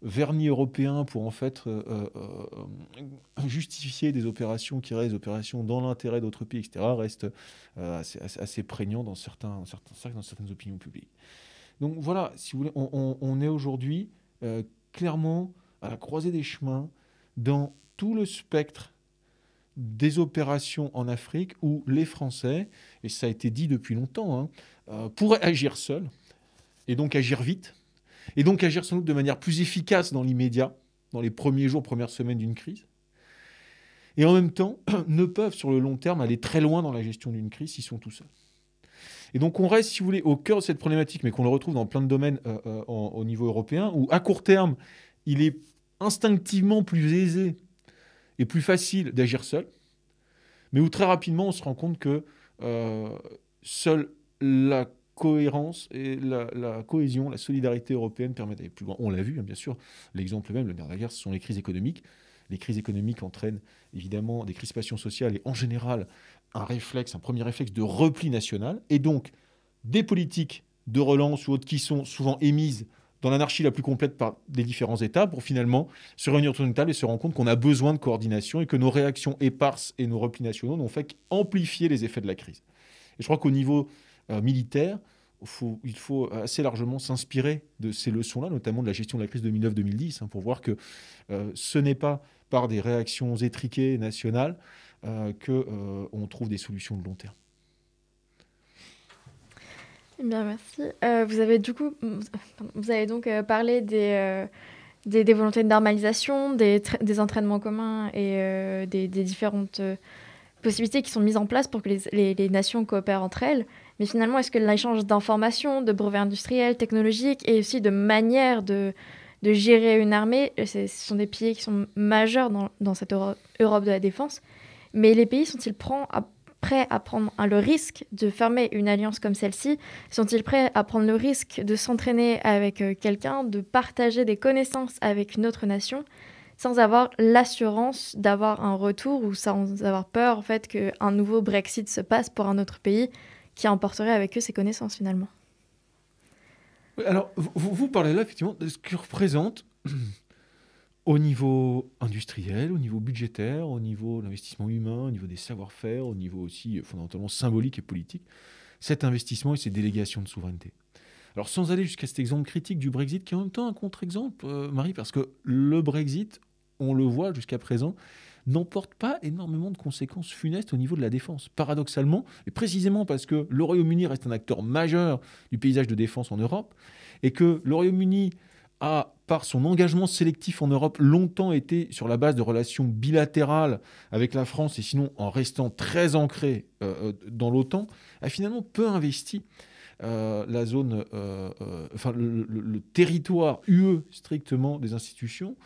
vernis européen pour en fait euh, euh, euh, justifier des opérations qui restent opérations dans l'intérêt d'autres pays, etc., reste assez, assez, prégnant dans, certains, dans, certains, dans certaines opinions publiques. Donc voilà, si vous voulez, on, est aujourd'hui clairement à la croisée des chemins dans tout le spectre des opérations en Afrique où les Français, et ça a été dit depuis longtemps, hein, pourraient agir seuls et donc agir vite et donc agir sans doute de manière plus efficace dans l'immédiat, dans les premiers jours, premières semaines d'une crise, et en même temps [clears throat] ne peuvent sur le long terme aller très loin dans la gestion d'une crise s'ils sont tout seuls. Et donc on reste, si vous voulez, au cœur de cette problématique, mais qu'on le retrouve dans plein de domaines euh, euh, au niveau européen, où à court terme, il est instinctivement plus aisé et plus facile d'agir seul, mais où très rapidement on se rend compte que euh, seule la cohérence et la, cohésion, la solidarité européenne permettent d'aller plus loin. On l'a vu, hein, bien sûr. L'exemple même, le nerf de la guerre, ce sont les crises économiques. Les crises économiques entraînent évidemment des crispations sociales et en général un réflexe, un premier réflexe de repli national. Et donc, des politiques de relance ou autres qui sont souvent émises dans l'anarchie la plus complète par des différents États pour finalement se réunir autour d'une table et se rendre compte qu'on a besoin de coordination et que nos réactions éparses et nos replis nationaux n'ont fait qu'amplifier les effets de la crise. Et je crois qu'au niveau euh, militaire, il faut assez largement s'inspirer de ces leçons-là, notamment de la gestion de la crise 2009-2010, hein, pour voir que euh, ce n'est pas par des réactions étriquées nationales qu'on euh, que on trouve des solutions de long terme. Eh bien, merci. vous avez du coup, vous avez donc parlé des des, volontés de normalisation, des, des entraînements communs et des, différentes possibilités qui sont mises en place pour que les, les nations coopèrent entre elles. Mais finalement, est-ce que l'échange d'informations, de brevets industriels, technologiques et aussi de manières de, gérer une armée, euh, ce sont des piliers qui sont majeurs dans, cette Europe de la défense. Mais les pays sont-ils prêts à prendre le risque de fermer une alliance comme celle-ci Sont-ils prêts à prendre le risque de s'entraîner avec euh, quelqu'un, de partager des connaissances avec une autre nation sans avoir l'assurance d'avoir un retour ou sans avoir peur en fait qu'un nouveau Brexit se passe pour un autre pays qui emporterait avec eux ces connaissances finalement. Alors, vous, parlez là effectivement de ce que représente [clears throat] au niveau industriel, au niveau budgétaire, au niveau de l'investissement humain, au niveau des savoir-faire, au niveau aussi euh, fondamentalement symbolique et politique, cet investissement et ces délégations de souveraineté. Alors sans aller jusqu'à cet exemple critique du Brexit, qui est en même temps un contre-exemple, euh, Marie, parce que le Brexit on le voit jusqu'à présent, n'emporte pas énormément de conséquences funestes au niveau de la défense. Paradoxalement, et précisément parce que le Royaume-Uni reste un acteur majeur du paysage de défense en Europe, et que le Royaume-Uni a, par son engagement sélectif en Europe, longtemps été sur la base de relations bilatérales avec la France, et sinon en restant très ancré euh, euh, dans l'OTAN, a finalement peu investi euh, la zone, euh, euh, enfin le, territoire UE strictement des institutions,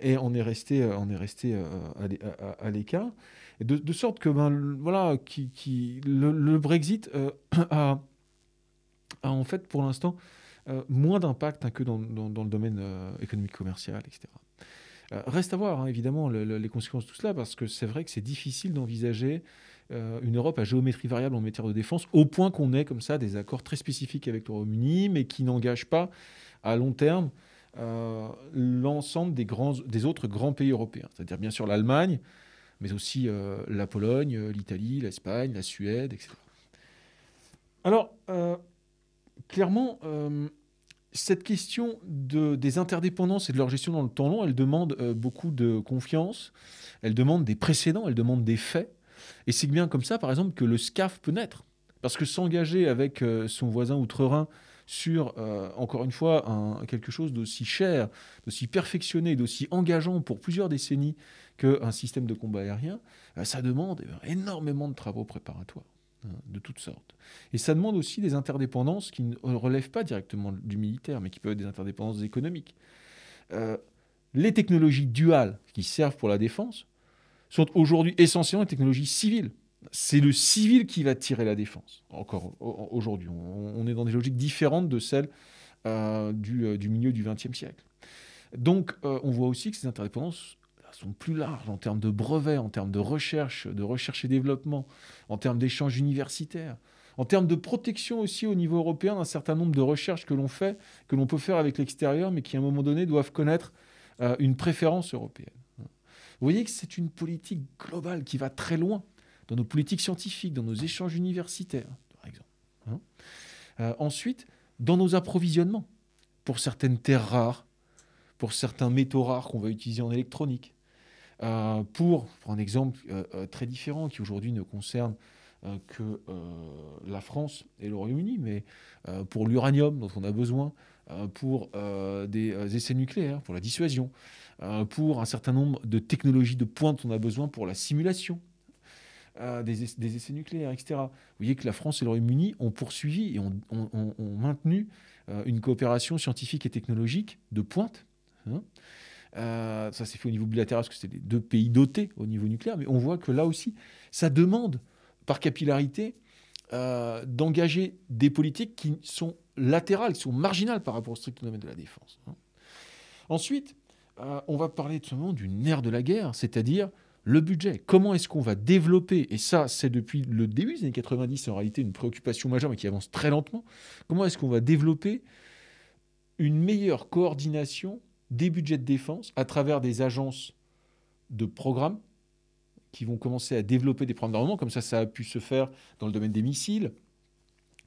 et on est resté, on est resté à, l'écart, de, de, sorte que ben, voilà, qui, le, Brexit [clears throat] a, en fait pour l'instant moins d'impact hein, que dans, le domaine économique commercial, etc. reste à voir hein, évidemment les conséquences de tout cela parce que c'est vrai que c'est difficile d'envisager euh, une Europe à géométrie variable en matière de défense, au point qu'on ait comme ça des accords très spécifiques avec le Royaume-Uni, mais qui n'engagent pas à long terme euh, l'ensemble des, grands, des autres grands pays européens, c'est-à-dire bien sûr l'Allemagne, mais aussi euh, la Pologne, l'Italie, l'Espagne, la Suède, etc. Alors, clairement, cette question de, des interdépendances et de leur gestion dans le temps long, elle demande beaucoup de confiance, elle demande des précédents, elle demande des faits. Et c'est bien comme ça, par exemple, que le SCAF peut naître. Parce que s'engager avec euh, son voisin outre-Rhin sur, euh, encore une fois, quelque chose d'aussi cher, d'aussi perfectionné, d'aussi engageant pour plusieurs décennies qu'un système de combat aérien, euh, ça demande eh ben, énormément de travaux préparatoires hein, de toutes sortes. Et ça demande aussi des interdépendances qui ne relèvent pas directement du militaire, mais qui peuvent être des interdépendances économiques. les technologies duales qui servent pour la défense, sont aujourd'hui essentiellement des technologies civiles. C'est le civil qui va tirer la défense, encore aujourd'hui. On est dans des logiques différentes de celles euh, euh, du, milieu du XXe siècle. Donc, euh, on voit aussi que ces interdépendances sont plus larges en termes de brevets, en termes de recherche, de recherche et développement, en termes d'échanges universitaires, en termes de protection aussi au niveau européen d'un certain nombre de recherches que l'on fait, que l'on peut faire avec l'extérieur, mais qui à un moment donné doivent connaître une préférence européenne. Vous voyez que c'est une politique globale qui va très loin dans nos politiques scientifiques, dans nos échanges universitaires, par exemple. Hein. Euh, ensuite, dans nos approvisionnements, pour certaines terres rares, pour certains métaux rares qu'on va utiliser en électronique, euh, pour, un exemple euh, très différent qui aujourd'hui ne concerne que la France et le Royaume-Uni, mais pour l'uranium dont on a besoin, pour des essais nucléaires, pour la dissuasion, euh, pour un certain nombre de technologies de pointe, on a besoin pour la simulation. Euh, des, essais nucléaires, etc. Vous voyez que la France et le Royaume-Uni ont poursuivi et ont, maintenu euh, une coopération scientifique et technologique de pointe. Hein. ça s'est fait au niveau bilatéral parce que c'était les deux pays dotés au niveau nucléaire, mais on voit que là aussi, ça demande, par capillarité, d'engager des politiques qui sont latérales, qui sont marginales par rapport au strict domaine de la défense. Hein. Ensuite, euh, on va parler tout simplement du ère de la guerre, c'est-à-dire le budget. Comment est-ce qu'on va développer, et ça c'est depuis le début des années 90 en réalité une préoccupation majeure mais qui avance très lentement, comment est-ce qu'on va développer une meilleure coordination des budgets de défense à travers des agences de programmes qui vont commencer à développer des programmes d'armement, comme ça ça a pu se faire dans le domaine des missiles,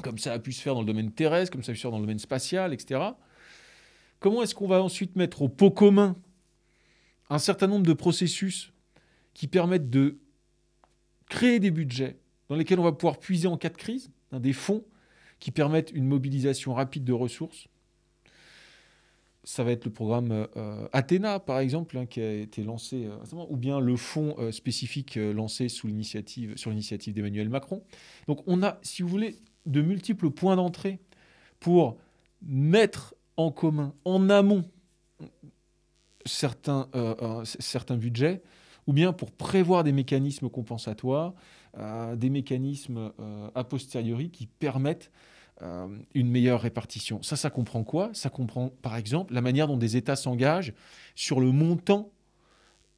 comme ça a pu se faire dans le domaine terrestre, comme ça a pu se faire dans le domaine spatial, etc. Comment est-ce qu'on va ensuite mettre au pot commun un certain nombre de processus qui permettent de créer des budgets dans lesquels on va pouvoir puiser en cas de crise, hein, des fonds qui permettent une mobilisation rapide de ressources ça va être le programme euh, Athéna, par exemple, hein, qui a été lancé euh, récemment, ou bien le fonds euh, spécifique lancé sous l'initiative, sur l'initiative d'Emmanuel Macron. Donc on a, si vous voulez, de multiples points d'entrée pour mettre en commun, en amont, certains, euh, euh, certains budgets, ou bien pour prévoir des mécanismes compensatoires, euh, des mécanismes a posteriori qui permettent une meilleure répartition. Ça, ça comprend quoi Ça comprend, par exemple, la manière dont des États s'engagent sur le montant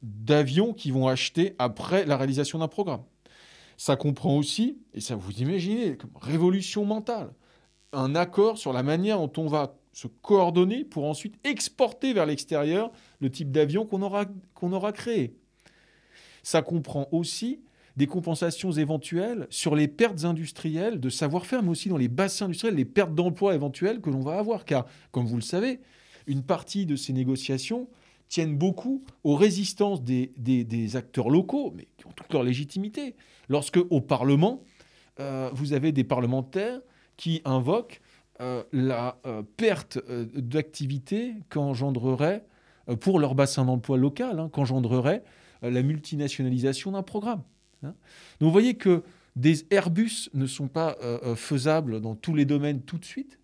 d'avions qu'ils vont acheter après la réalisation d'un programme. Ça comprend aussi, et ça vous imaginez, révolution mentale, un accord sur la manière dont on va se coordonner pour ensuite exporter vers l'extérieur le type d'avion qu'on aura, qu'on aura créé. Ça comprend aussi des compensations éventuelles sur les pertes industrielles de savoir-faire, mais aussi dans les bassins industriels, les pertes d'emplois éventuelles que l'on va avoir. Car, comme vous le savez, une partie de ces négociations tiennent beaucoup aux résistances des, acteurs locaux, mais qui ont toute leur légitimité. Lorsque, au Parlement, euh, vous avez des parlementaires qui invoquent euh, la euh, perte euh, d'activité qu'engendrerait, pour leur bassin d'emploi local, hein, qu'engendrerait la multinationalisation d'un programme. Hein. Donc vous voyez que des Airbus ne sont pas faisables dans tous les domaines tout de suite.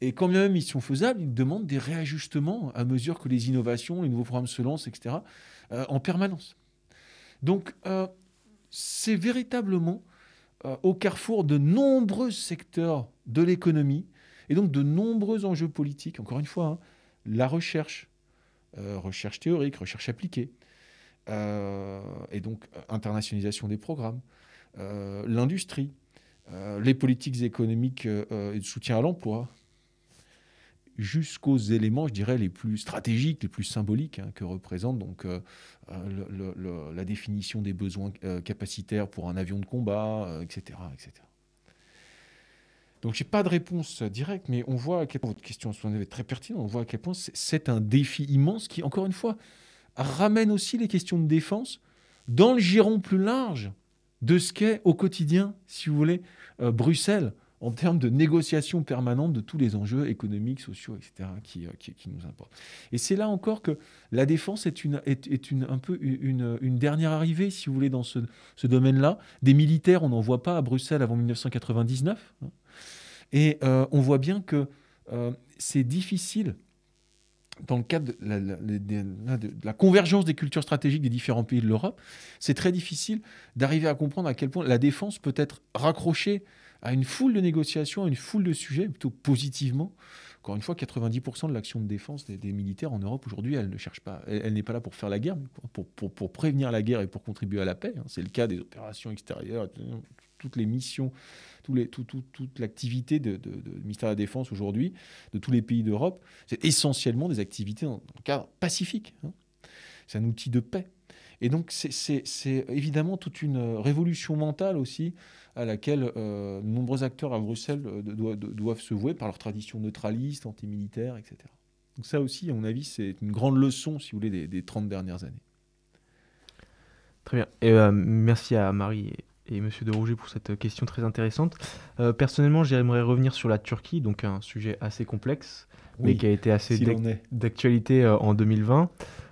Et quand bien même ils sont faisables, ils demandent des réajustements à mesure que les innovations, les nouveaux programmes se lancent, etc., en permanence. Donc c'est véritablement au carrefour de nombreux secteurs de l'économie et donc de nombreux enjeux politiques, encore une fois, hein, la recherche, euh, recherche théorique, recherche appliquée, euh, et donc euh, internationalisation des programmes, l'industrie, les politiques économiques et de soutien à l'emploi, jusqu'aux éléments, je dirais, les plus stratégiques, les plus symboliques, hein, que représente donc la définition des besoins capacitaires pour un avion de combat, etc., etc. Donc j'ai pas de réponse directe, mais on voit à quel point votre question est très pertinente, on voit à quel point c'est un défi immense qui, encore une fois, ramène aussi les questions de défense dans le giron plus large de ce qu'est au quotidien, si vous voulez, euh, Bruxelles en termes de négociation permanente de tous les enjeux économiques, sociaux, etc., euh, qui, qui, nous importent. Et c'est là encore que la défense est, une, est, une, un peu une, une, dernière arrivée, si vous voulez, dans ce, domaine-là. Des militaires, on n'en voit pas à Bruxelles avant 1999. Et euh, on voit bien que euh, c'est difficile, dans le cadre de la, convergence des cultures stratégiques des différents pays de l'Europe, c'est très difficile d'arriver à comprendre à quel point la défense peut être raccrochée à une foule de négociations, à une foule de sujets, plutôt positivement. Encore une fois, 90% de l'action de défense des, militaires en Europe aujourd'hui, elle ne cherche pas, elle, n'est pas là pour faire la guerre, pour, pour, prévenir la guerre et pour contribuer à la paix. Hein. C'est le cas des opérations extérieures, toutes les missions, les, tout, toute l'activité de, ministère de la Défense aujourd'hui, de tous les pays d'Europe, c'est essentiellement des activités en cadre pacifique. Hein. C'est un outil de paix. Et donc, c'est évidemment toute une euh, révolution mentale aussi à laquelle euh, de nombreux acteurs à Bruxelles euh, doivent, se vouer par leur tradition neutraliste, antimilitaire, etc. Donc ça aussi, à mon avis, c'est une grande leçon, si vous voulez, des, 30 dernières années. Très bien. Et, merci à Marie et Monsieur de Rouget pour cette question très intéressante. Euh, personnellement, j'aimerais revenir sur la Turquie, donc un sujet assez complexe, mais qui a été assez d'actualité euh, en 2020.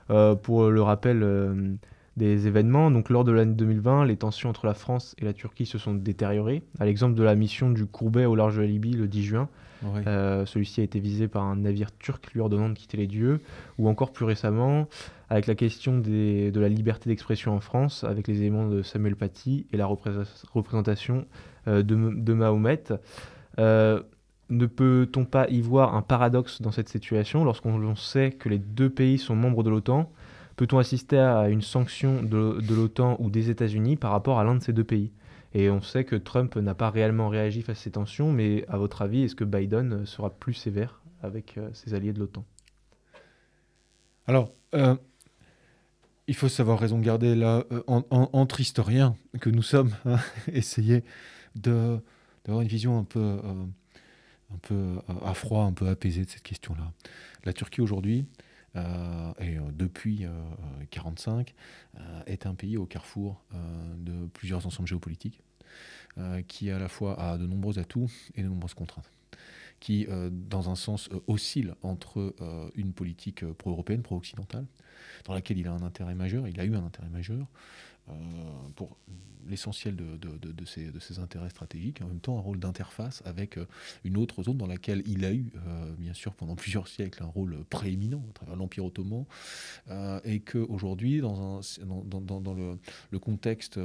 Euh, pour le rappel des événements, donc lors de l'année 2020, les tensions entre la France et la Turquie se sont détériorées, à l'exemple de la mission du Courbet au large de la Libye le 10 juin, euh, celui-ci a été visé par un navire turc lui ordonnant de quitter les dieux, ou encore plus récemment avec la question de la liberté d'expression en France, avec les éléments de Samuel Paty et la représentation euh, de, Mahomet. Euh, ne peut-on pas y voir un paradoxe dans cette situation lorsqu'on sait que les deux pays sont membres de l'OTAN Peut-on assister à une sanction de l'OTAN ou des États-Unis par rapport à l'un de ces deux pays et on sait que Trump n'a pas réellement réagi face à ces tensions, mais à votre avis, est-ce que Biden sera plus sévère avec euh, ses alliés de l'OTAN Alors, euh, il faut savoir raison garder là, euh, entre historiens que nous sommes, hein, [laughs] essayer d'avoir une vision un peu, un peu à froid, un peu apaisée de cette question-là. La Turquie aujourd'hui, et depuis 1945, est un pays au carrefour de plusieurs ensembles géopolitiques. Euh, qui à la fois a de nombreux atouts et de nombreuses contraintes, qui euh, dans un sens euh, oscille entre une politique pro-européenne, pro-occidentale, dans laquelle il a un intérêt majeur, il a eu un intérêt majeur, pour l'essentiel de, de, ses, intérêts stratégiques, en même temps un rôle d'interface avec une autre zone dans laquelle il a eu, bien sûr, pendant [laughs] plusieurs siècles, un rôle prééminent à travers l'Empire ottoman, et qu'aujourd'hui, dans, dans, dans, le, le contexte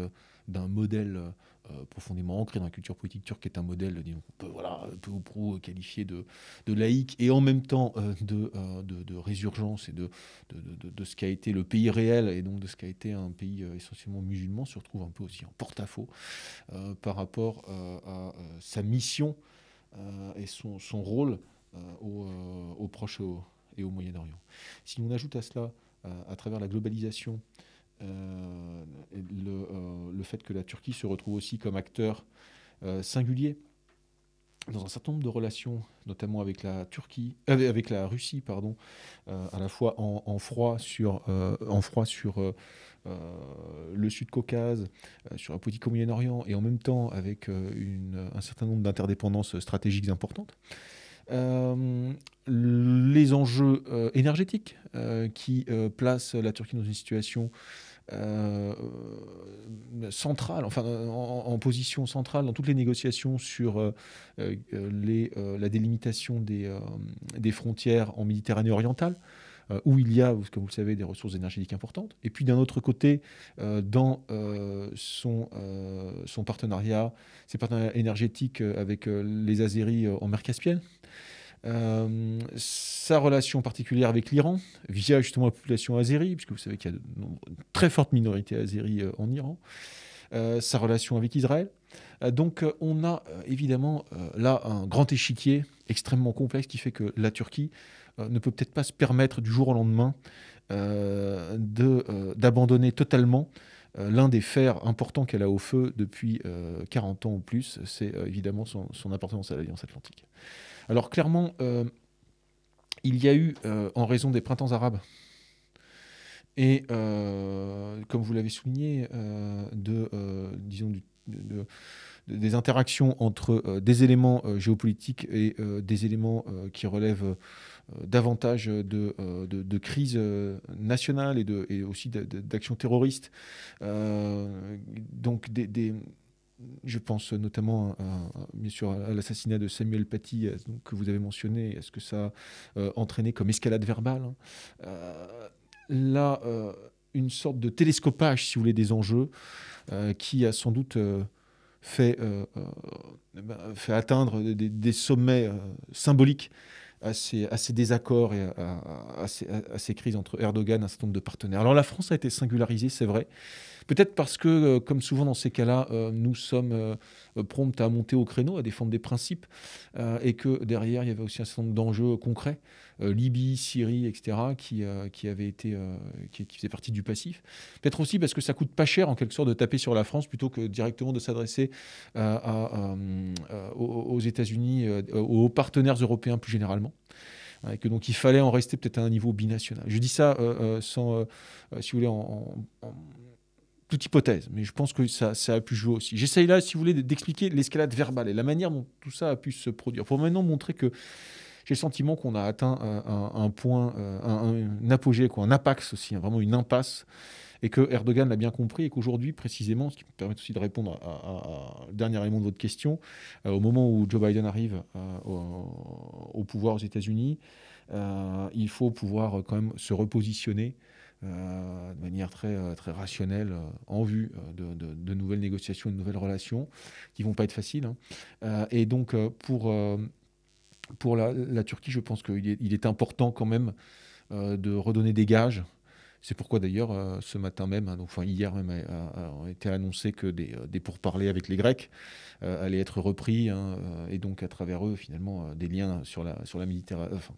d'un modèle euh, profondément ancré dans la culture politique turque, est un modèle, disons, peut voilà, peu ou prou euh, qualifié de, laïque et en même temps euh, de, résurgence et de, de, ce qu'a été le pays réel et donc de ce qu'a été un pays essentiellement musulman, se retrouve un peu aussi en porte-à-faux par rapport à sa mission et son, rôle au, au Proche et au Moyen-Orient. Si l'on ajoute à cela, à travers la globalisation, euh, le, euh, le, fait que la Turquie se retrouve aussi comme acteur euh, singulier dans un certain nombre de relations, notamment avec la Turquie, avec la Russie, pardon, à la fois en, froid sur, en froid sur le Sud-Caucase, sur la politique au Moyen-Orient, et en même temps avec un certain nombre d'interdépendances stratégiques importantes. les enjeux énergétiques qui placent la Turquie dans une situation euh, euh, centrale, enfin en, position centrale dans toutes les négociations sur euh, les, la délimitation des, des, frontières en Méditerranée orientale où il y a, comme vous le savez, des ressources énergétiques importantes. Et puis d'un autre côté, dans son, son partenariat, ses partenariats énergétiques avec les Azéries en mer Caspienne. Euh, sa relation particulière avec l'Iran, via justement la population azérie, puisque vous savez qu'il y a une très forte minorité azérie euh, en Iran, euh, sa relation avec Israël. donc on a évidemment là un grand échiquier extrêmement complexe qui fait que la Turquie ne peut peut-être pas se permettre du jour au lendemain d'abandonner totalement l'un des fers importants qu'elle a au feu depuis 40 ans ou plus, c'est évidemment son, son à l'Alliance atlantique. Alors clairement, euh, il y a eu, euh, en raison des printemps arabes, et euh, comme vous l'avez souligné, disons des interactions entre des éléments géopolitiques et des éléments qui relèvent davantage de, crises nationales et, aussi d'actions terroristes. donc des, je pense notamment, à, bien sûr, à l'assassinat de Samuel Paty, euh, que vous avez mentionné, est ce que ça a euh, entraîné comme escalade verbale. Hein. Euh, là, une sorte de télescopage, si vous voulez, des enjeux, qui a sans doute bah, fait, atteindre des, sommets symboliques à ces, désaccords et à, à, ces, crises entre Erdogan et un certain nombre de partenaires. Alors la France a été singularisée, c'est vrai, Peut-être parce que, euh, comme souvent dans ces cas-là, euh, nous sommes euh, promptes à monter au créneau, à défendre des principes, et que derrière, il y avait aussi un certain nombre d'enjeux concrets, Libye, Syrie, etc., qui, qui, avait été, qui, faisaient partie du passif. Peut-être aussi parce que ça coûte pas cher, en quelque sorte, de taper sur la France plutôt que directement de s'adresser aux États-Unis, aux partenaires européens plus généralement hein, et que donc il fallait en rester peut-être à un niveau binational. Je dis ça sans, si vous voulez, en, toute hypothèse, mais je pense que ça, ça a pu jouer aussi. J'essaye là, si vous voulez, d'expliquer l'escalade verbale et la manière dont tout ça a pu se produire. Pour maintenant montrer que j'ai le sentiment qu'on a atteint un, point, euh, un, apogée, quoi, un apaxe aussi, hein, vraiment une impasse, et que Erdogan l'a bien compris, et qu'aujourd'hui, précisément, ce qui me permet aussi de répondre à, à, dernier élément de votre question, euh, au moment où Joe Biden arrive euh, au, pouvoir aux États-Unis, il faut pouvoir quand même se repositionner euh, de manière très, euh, très rationnelle, euh, en vue de, de, nouvelles négociations, de nouvelles relations, qui ne vont pas être faciles. Hein. et donc, pour, pour la, Turquie, je pense qu'il est important quand même de redonner des gages c'est pourquoi d'ailleurs, euh, ce matin même, hein, donc, enfin hier même, a, été annoncé que euh, des, pourparlers avec les Grecs euh, allaient être repris, hein, et donc à travers eux, finalement, des liens sur la, sur la Méditerranée, enfin,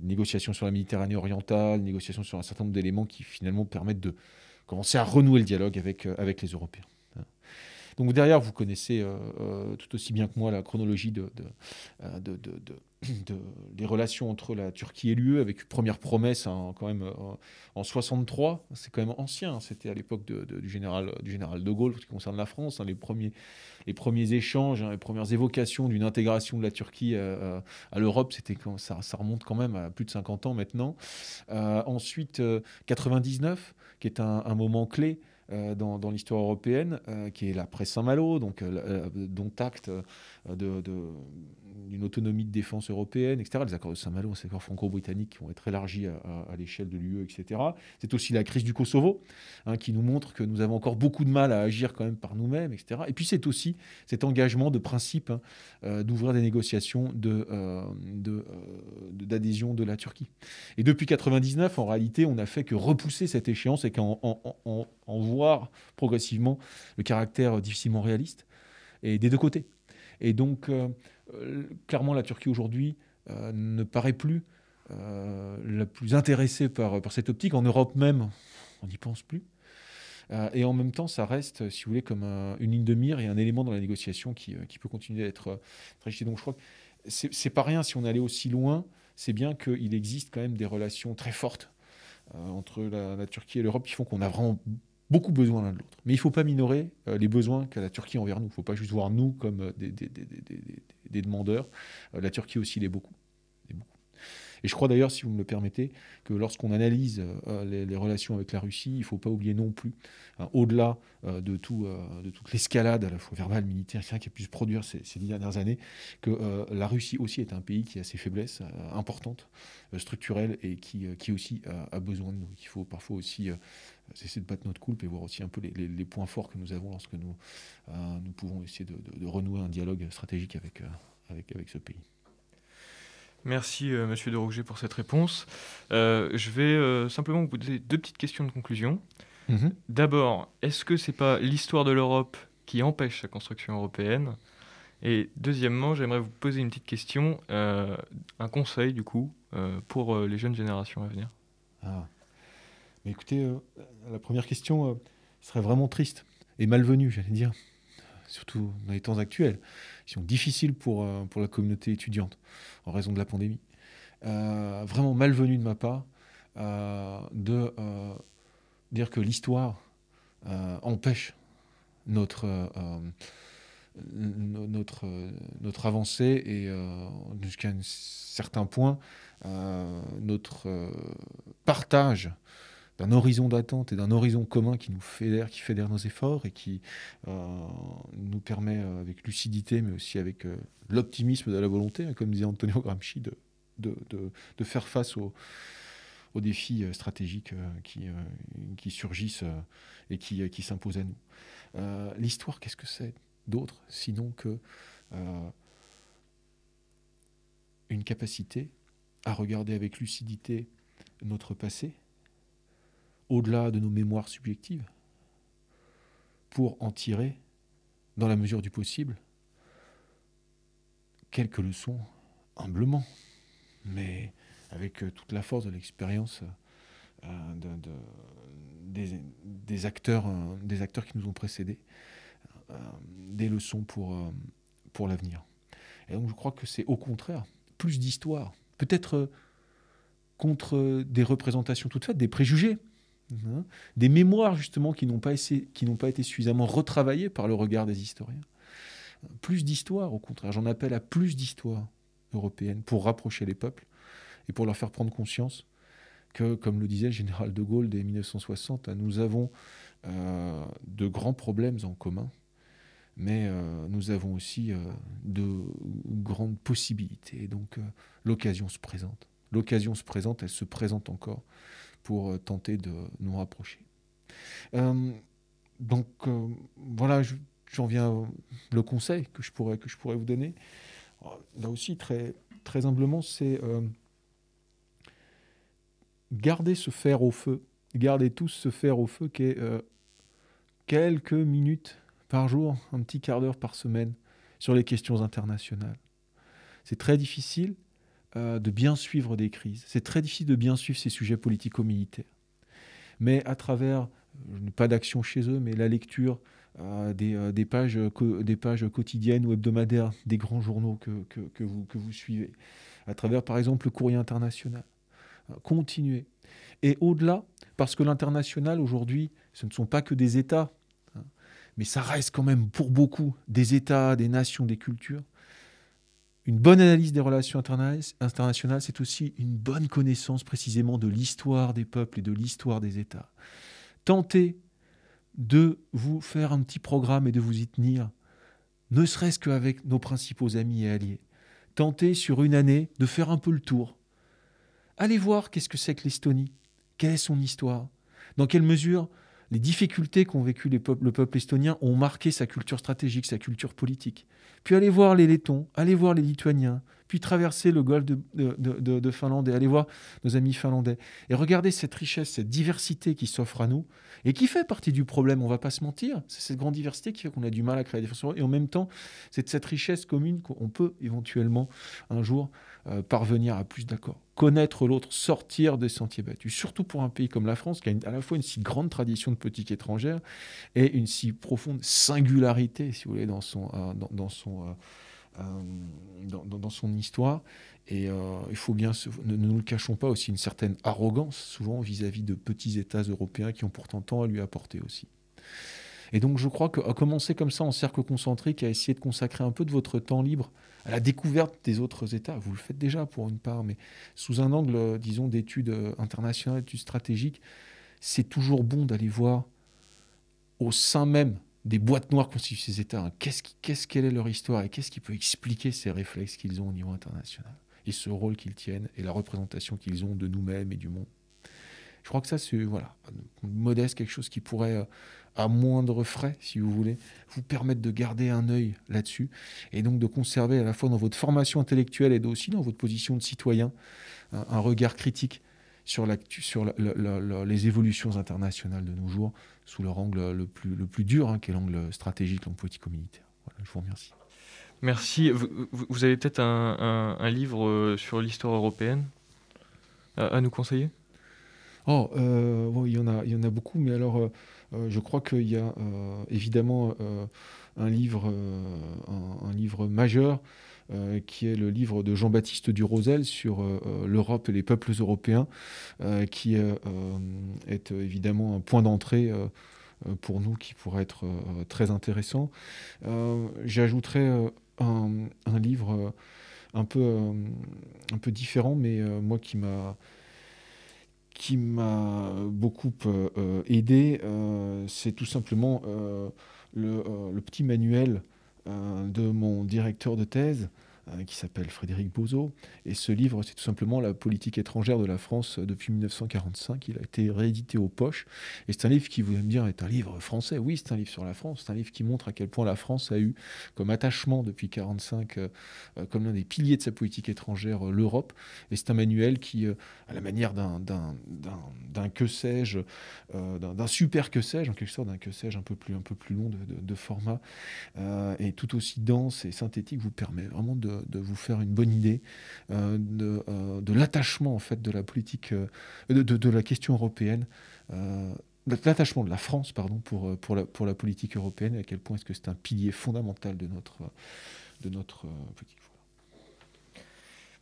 négociations sur la Méditerranée orientale, négociations sur un certain nombre d'éléments qui finalement permettent de commencer à renouer le dialogue avec, avec les Européens. Donc derrière, vous connaissez euh, euh, tout aussi bien que moi la chronologie euh, [clears throat] des relations entre la Turquie et l'UE, avec une première promesse hein, quand même en 63. C'est quand même ancien. C'était à l'époque du général de Gaulle, ce qui concerne la France. Hein, les premiers échanges, hein, les premières évocations d'une intégration de la Turquie à l'Europe, ça, remonte quand même à plus de 50 ans maintenant. ensuite, 99, qui est un moment clé. Euh, dans, l'histoire européenne, euh, qui est la presse Saint-Malo, donc euh, dont acte de d'une autonomie de défense européenne, etc. Les accords de Saint-Malo, les accords franco-britanniques qui vont être élargis à, l'échelle de l'UE, etc. C'est aussi la crise du Kosovo hein, qui nous montre que nous avons encore beaucoup de mal à agir quand même par nous-mêmes, etc. Et puis c'est aussi cet engagement de principe hein, euh, d'ouvrir des négociations euh, euh, de, d'adhésion de, la Turquie. Et depuis 1999, en réalité, on n'a fait que repousser cette échéance et qu'en en, voir progressivement le caractère difficilement réaliste des deux côtés. Et donc, euh, clairement, la Turquie aujourd'hui euh, ne paraît plus euh, la plus intéressée par, cette optique. En Europe même, on n'y pense plus. et en même temps, ça reste, si vous voulez, comme une ligne de mire et un élément dans la négociation qui, peut continuer à être réussi. Donc je crois que c'est pas rien si on allait aussi loin. C'est bien qu'il existe quand même des relations très fortes entre la, la, Turquie et l'Europe qui font qu'on a vraiment beaucoup besoin l'un de l'autre. Mais il ne faut pas minorer euh, les besoins qu'a la Turquie envers nous. Il ne faut pas juste voir nous comme euh, des, demandeurs. Euh, la Turquie aussi l'est beaucoup. beaucoup. Et je crois d'ailleurs, si vous me le permettez, que lorsqu'on analyse les, relations avec la Russie, il ne faut pas oublier non plus, hein, au-delà de, tout, de toute l'escalade à la fois verbale, militaire, qui a pu se produire ces, dernières années, que la Russie aussi est un pays qui a ses faiblesses importantes, structurelles, et qui, qui aussi a, besoin de nous. Il faut parfois aussi essayer de battre notre coulpe et voir aussi un peu les, points forts que nous avons lorsque nous, euh, nous pouvons essayer de, renouer un dialogue stratégique avec, euh, avec, avec ce pays. Merci euh, Monsieur de Rouget pour cette réponse. je vais simplement vous poser deux petites questions de conclusion. Mm-hmm. D'abord, est-ce que c'est pas l'histoire de l'Europe qui empêche sa construction européenne Et deuxièmement, j'aimerais vous poser une petite question, un conseil du coup pour les jeunes générations à venir. Ah écoutez, euh, la première question euh, serait vraiment triste et malvenue, j'allais dire, surtout dans les temps actuels, qui sont difficiles pour, euh, pour la communauté étudiante en raison de la pandémie. vraiment malvenue de ma part de dire que l'histoire empêche notre, notre, notre avancée et jusqu'à un certain point notre partage d'un horizon d'attente et d'un horizon commun qui nous fédère, qui fédère nos efforts et qui euh, nous permet euh, avec lucidité, mais aussi avec euh, l'optimisme de la volonté, hein, comme disait Antonio Gramsci, de, de, faire face aux, défis stratégiques qui, surgissent et qui, s'imposent à nous. L'histoire, qu'est-ce que c'est d'autre, sinon que une capacité à regarder avec lucidité notre passé, au-delà de nos mémoires subjectives, pour en tirer, dans la mesure du possible, quelques leçons humblement, mais avec euh, toute la force de l'expérience euh, des, acteurs, euh, des acteurs qui nous ont précédés, des leçons pour, pour l'avenir. Et donc je crois que c'est au contraire plus d'histoire, peut-être contre des représentations toutes faites, des préjugés, Hein. des mémoires justement qui n'ont pas, été suffisamment retravaillées par le regard des historiens. Plus d'histoire, au contraire, j'en appelle à plus d'histoire européenne pour rapprocher les peuples et pour leur faire prendre conscience que, comme le disait le général de Gaulle dès 1960, nous avons euh, de grands problèmes en commun, mais euh, nous avons aussi euh, de grandes possibilités. donc l'occasion se présente. L'occasion se présente, elle se présente encore pour euh, tenter de nous rapprocher. Euh, donc euh, voilà, j'en viens le conseil que je pourrais, que je pourrais vous donner. Là aussi, très, très humblement, c'est garder ce fer au feu, garder tous ce fer au feu qui est quelques minutes par jour, un petit quart d'heure par semaine sur les questions internationales. C'est très difficile, euh, de bien suivre des crises. C'est très difficile de bien suivre ces sujets politico-militaires. Mais à travers, je euh, n'ai pas d'action chez eux, mais la lecture euh, des, pages, quotidiennes ou hebdomadaires des grands journaux que, vous, suivez, à travers par exemple le courrier international. Continuez. Et au-delà, parce que l'international aujourd'hui, ce ne sont pas que des États, hein, mais ça reste quand même pour beaucoup des États, des nations, des cultures une bonne analyse des relations internationales, c'est aussi une bonne connaissance précisément de l'histoire des peuples et de l'histoire des États. Tentez de vous faire un petit programme et de vous y tenir, ne serait-ce qu'avec nos principaux amis et alliés. Tentez sur une année de faire un peu le tour. Allez voir qu'est-ce que c'est que l'Estonie, quelle est son histoire, dans quelle mesure les difficultés qu'ont vécues le peuple estonien ont marqué sa culture stratégique, sa culture politique puis allez voir les Lettons, aller voir les Lituaniens, puis traverser le golfe de, Finlande et allez voir nos amis finlandais. Et regardez cette richesse, cette diversité qui s'offre à nous et qui fait partie du problème, on ne va pas se mentir. C'est cette grande diversité qui fait qu'on a du mal à créer des frontières Et en même temps, c'est de cette richesse commune qu'on peut éventuellement un jour euh, parvenir à plus d'accords, connaître l'autre, sortir des sentiers battus, surtout pour un pays comme la France qui a à la fois une si grande tradition de politique étrangère et une si profonde singularité, si vous voulez, dans son, euh, dans, son, euh, dans, son histoire. Et il faut bien, ne, nous le cachons pas, aussi une certaine arrogance, souvent vis-à-vis de petits États européens qui ont pourtant tant à lui apporter aussi. Et donc je crois qu'à commencer comme ça en cercle concentrique, à essayer de consacrer un peu de votre temps libre à la découverte des autres États. Vous le faites déjà pour une part, mais sous un angle, euh, disons, d'études euh, internationales, d'études stratégiques, c'est toujours bon d'aller voir au sein même des boîtes noires constituent ces États. Hein. Qu'est-ce qu'est-ce quelle est leur histoire et qu'est-ce qui peut expliquer ces réflexes qu'ils ont au niveau international et ce rôle qu'ils tiennent et la représentation qu'ils ont de nous-mêmes et du monde. Je crois que ça, c'est voilà, modeste, quelque chose qui pourrait euh, à moindre frais, si vous voulez, vous permettre de garder un œil là-dessus et donc de conserver à la fois dans votre formation intellectuelle et aussi dans votre position de citoyen un, regard critique sur, sur les évolutions internationales de nos jours sous leur angle le plus, le plus dur, hein, qui est l'angle stratégique, l'angle politique militaire je vous remercie. Merci. Vous, avez peut-être un, livre euh, sur l'histoire européenne à, nous conseiller Oh, euh, il, y en a, il y en a beaucoup, mais alors... Euh, euh, je crois qu'il y a euh, évidemment euh, un livre, un, livre majeur qui est le livre de Jean-Baptiste Durosel sur l'Europe et les peuples européens, qui est évidemment un point d'entrée pour nous qui pourrait être très intéressant. J'ajouterai un, un, livre un peu, un peu différent, mais moi qui m'a qui m'a euh, beaucoup euh, euh, aidé, c'est tout simplement le, petit manuel de mon directeur de thèse Hein, qui s'appelle Frédéric Bozo. Et ce livre, c'est tout simplement la politique étrangère de la France depuis 1945. Il a été réédité aux poches. Et c'est un livre qui, vous allez me dire, est un livre français. Oui, c'est un livre sur la France. C'est un livre qui montre à quel point la France a eu comme attachement depuis 1945, euh, comme l'un des piliers de sa politique étrangère, euh, l'Europe. Et c'est un manuel qui, euh, à la manière d'un que sais-je, d'un super que sais-je, en quelque sorte, d'un que sais-je un, peu plus, un peu plus long de, de format, et tout aussi dense et synthétique, vous permet vraiment de de, vous faire une bonne idée euh, euh, de, l'attachement en fait de la politique, euh, de, la question européenne, l'attachement de la France pardon pour, pour, la, pour la politique européenne et à quel point est-ce que c'est un pilier fondamental de notre, de notre politique.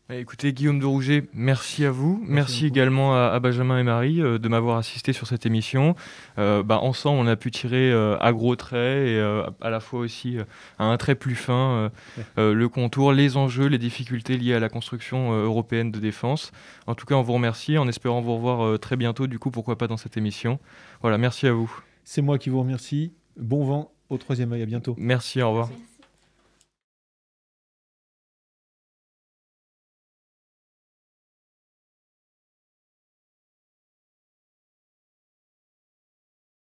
Bah, écoutez, Guillaume de Rouget, merci à vous. Merci, également à, Benjamin et Marie euh, de m'avoir assisté sur cette émission. Euh, bah, ensemble, on a pu tirer euh, à gros traits et à la fois aussi à un trait plus fin le contour, les enjeux, les difficultés liées à la construction européenne de défense. En tout cas, on vous remercie en espérant vous revoir très bientôt, du coup, pourquoi pas dans cette émission. Voilà, merci à vous. C'est moi qui vous remercie. Bon vent au troisième œil, à bientôt. Merci, au revoir.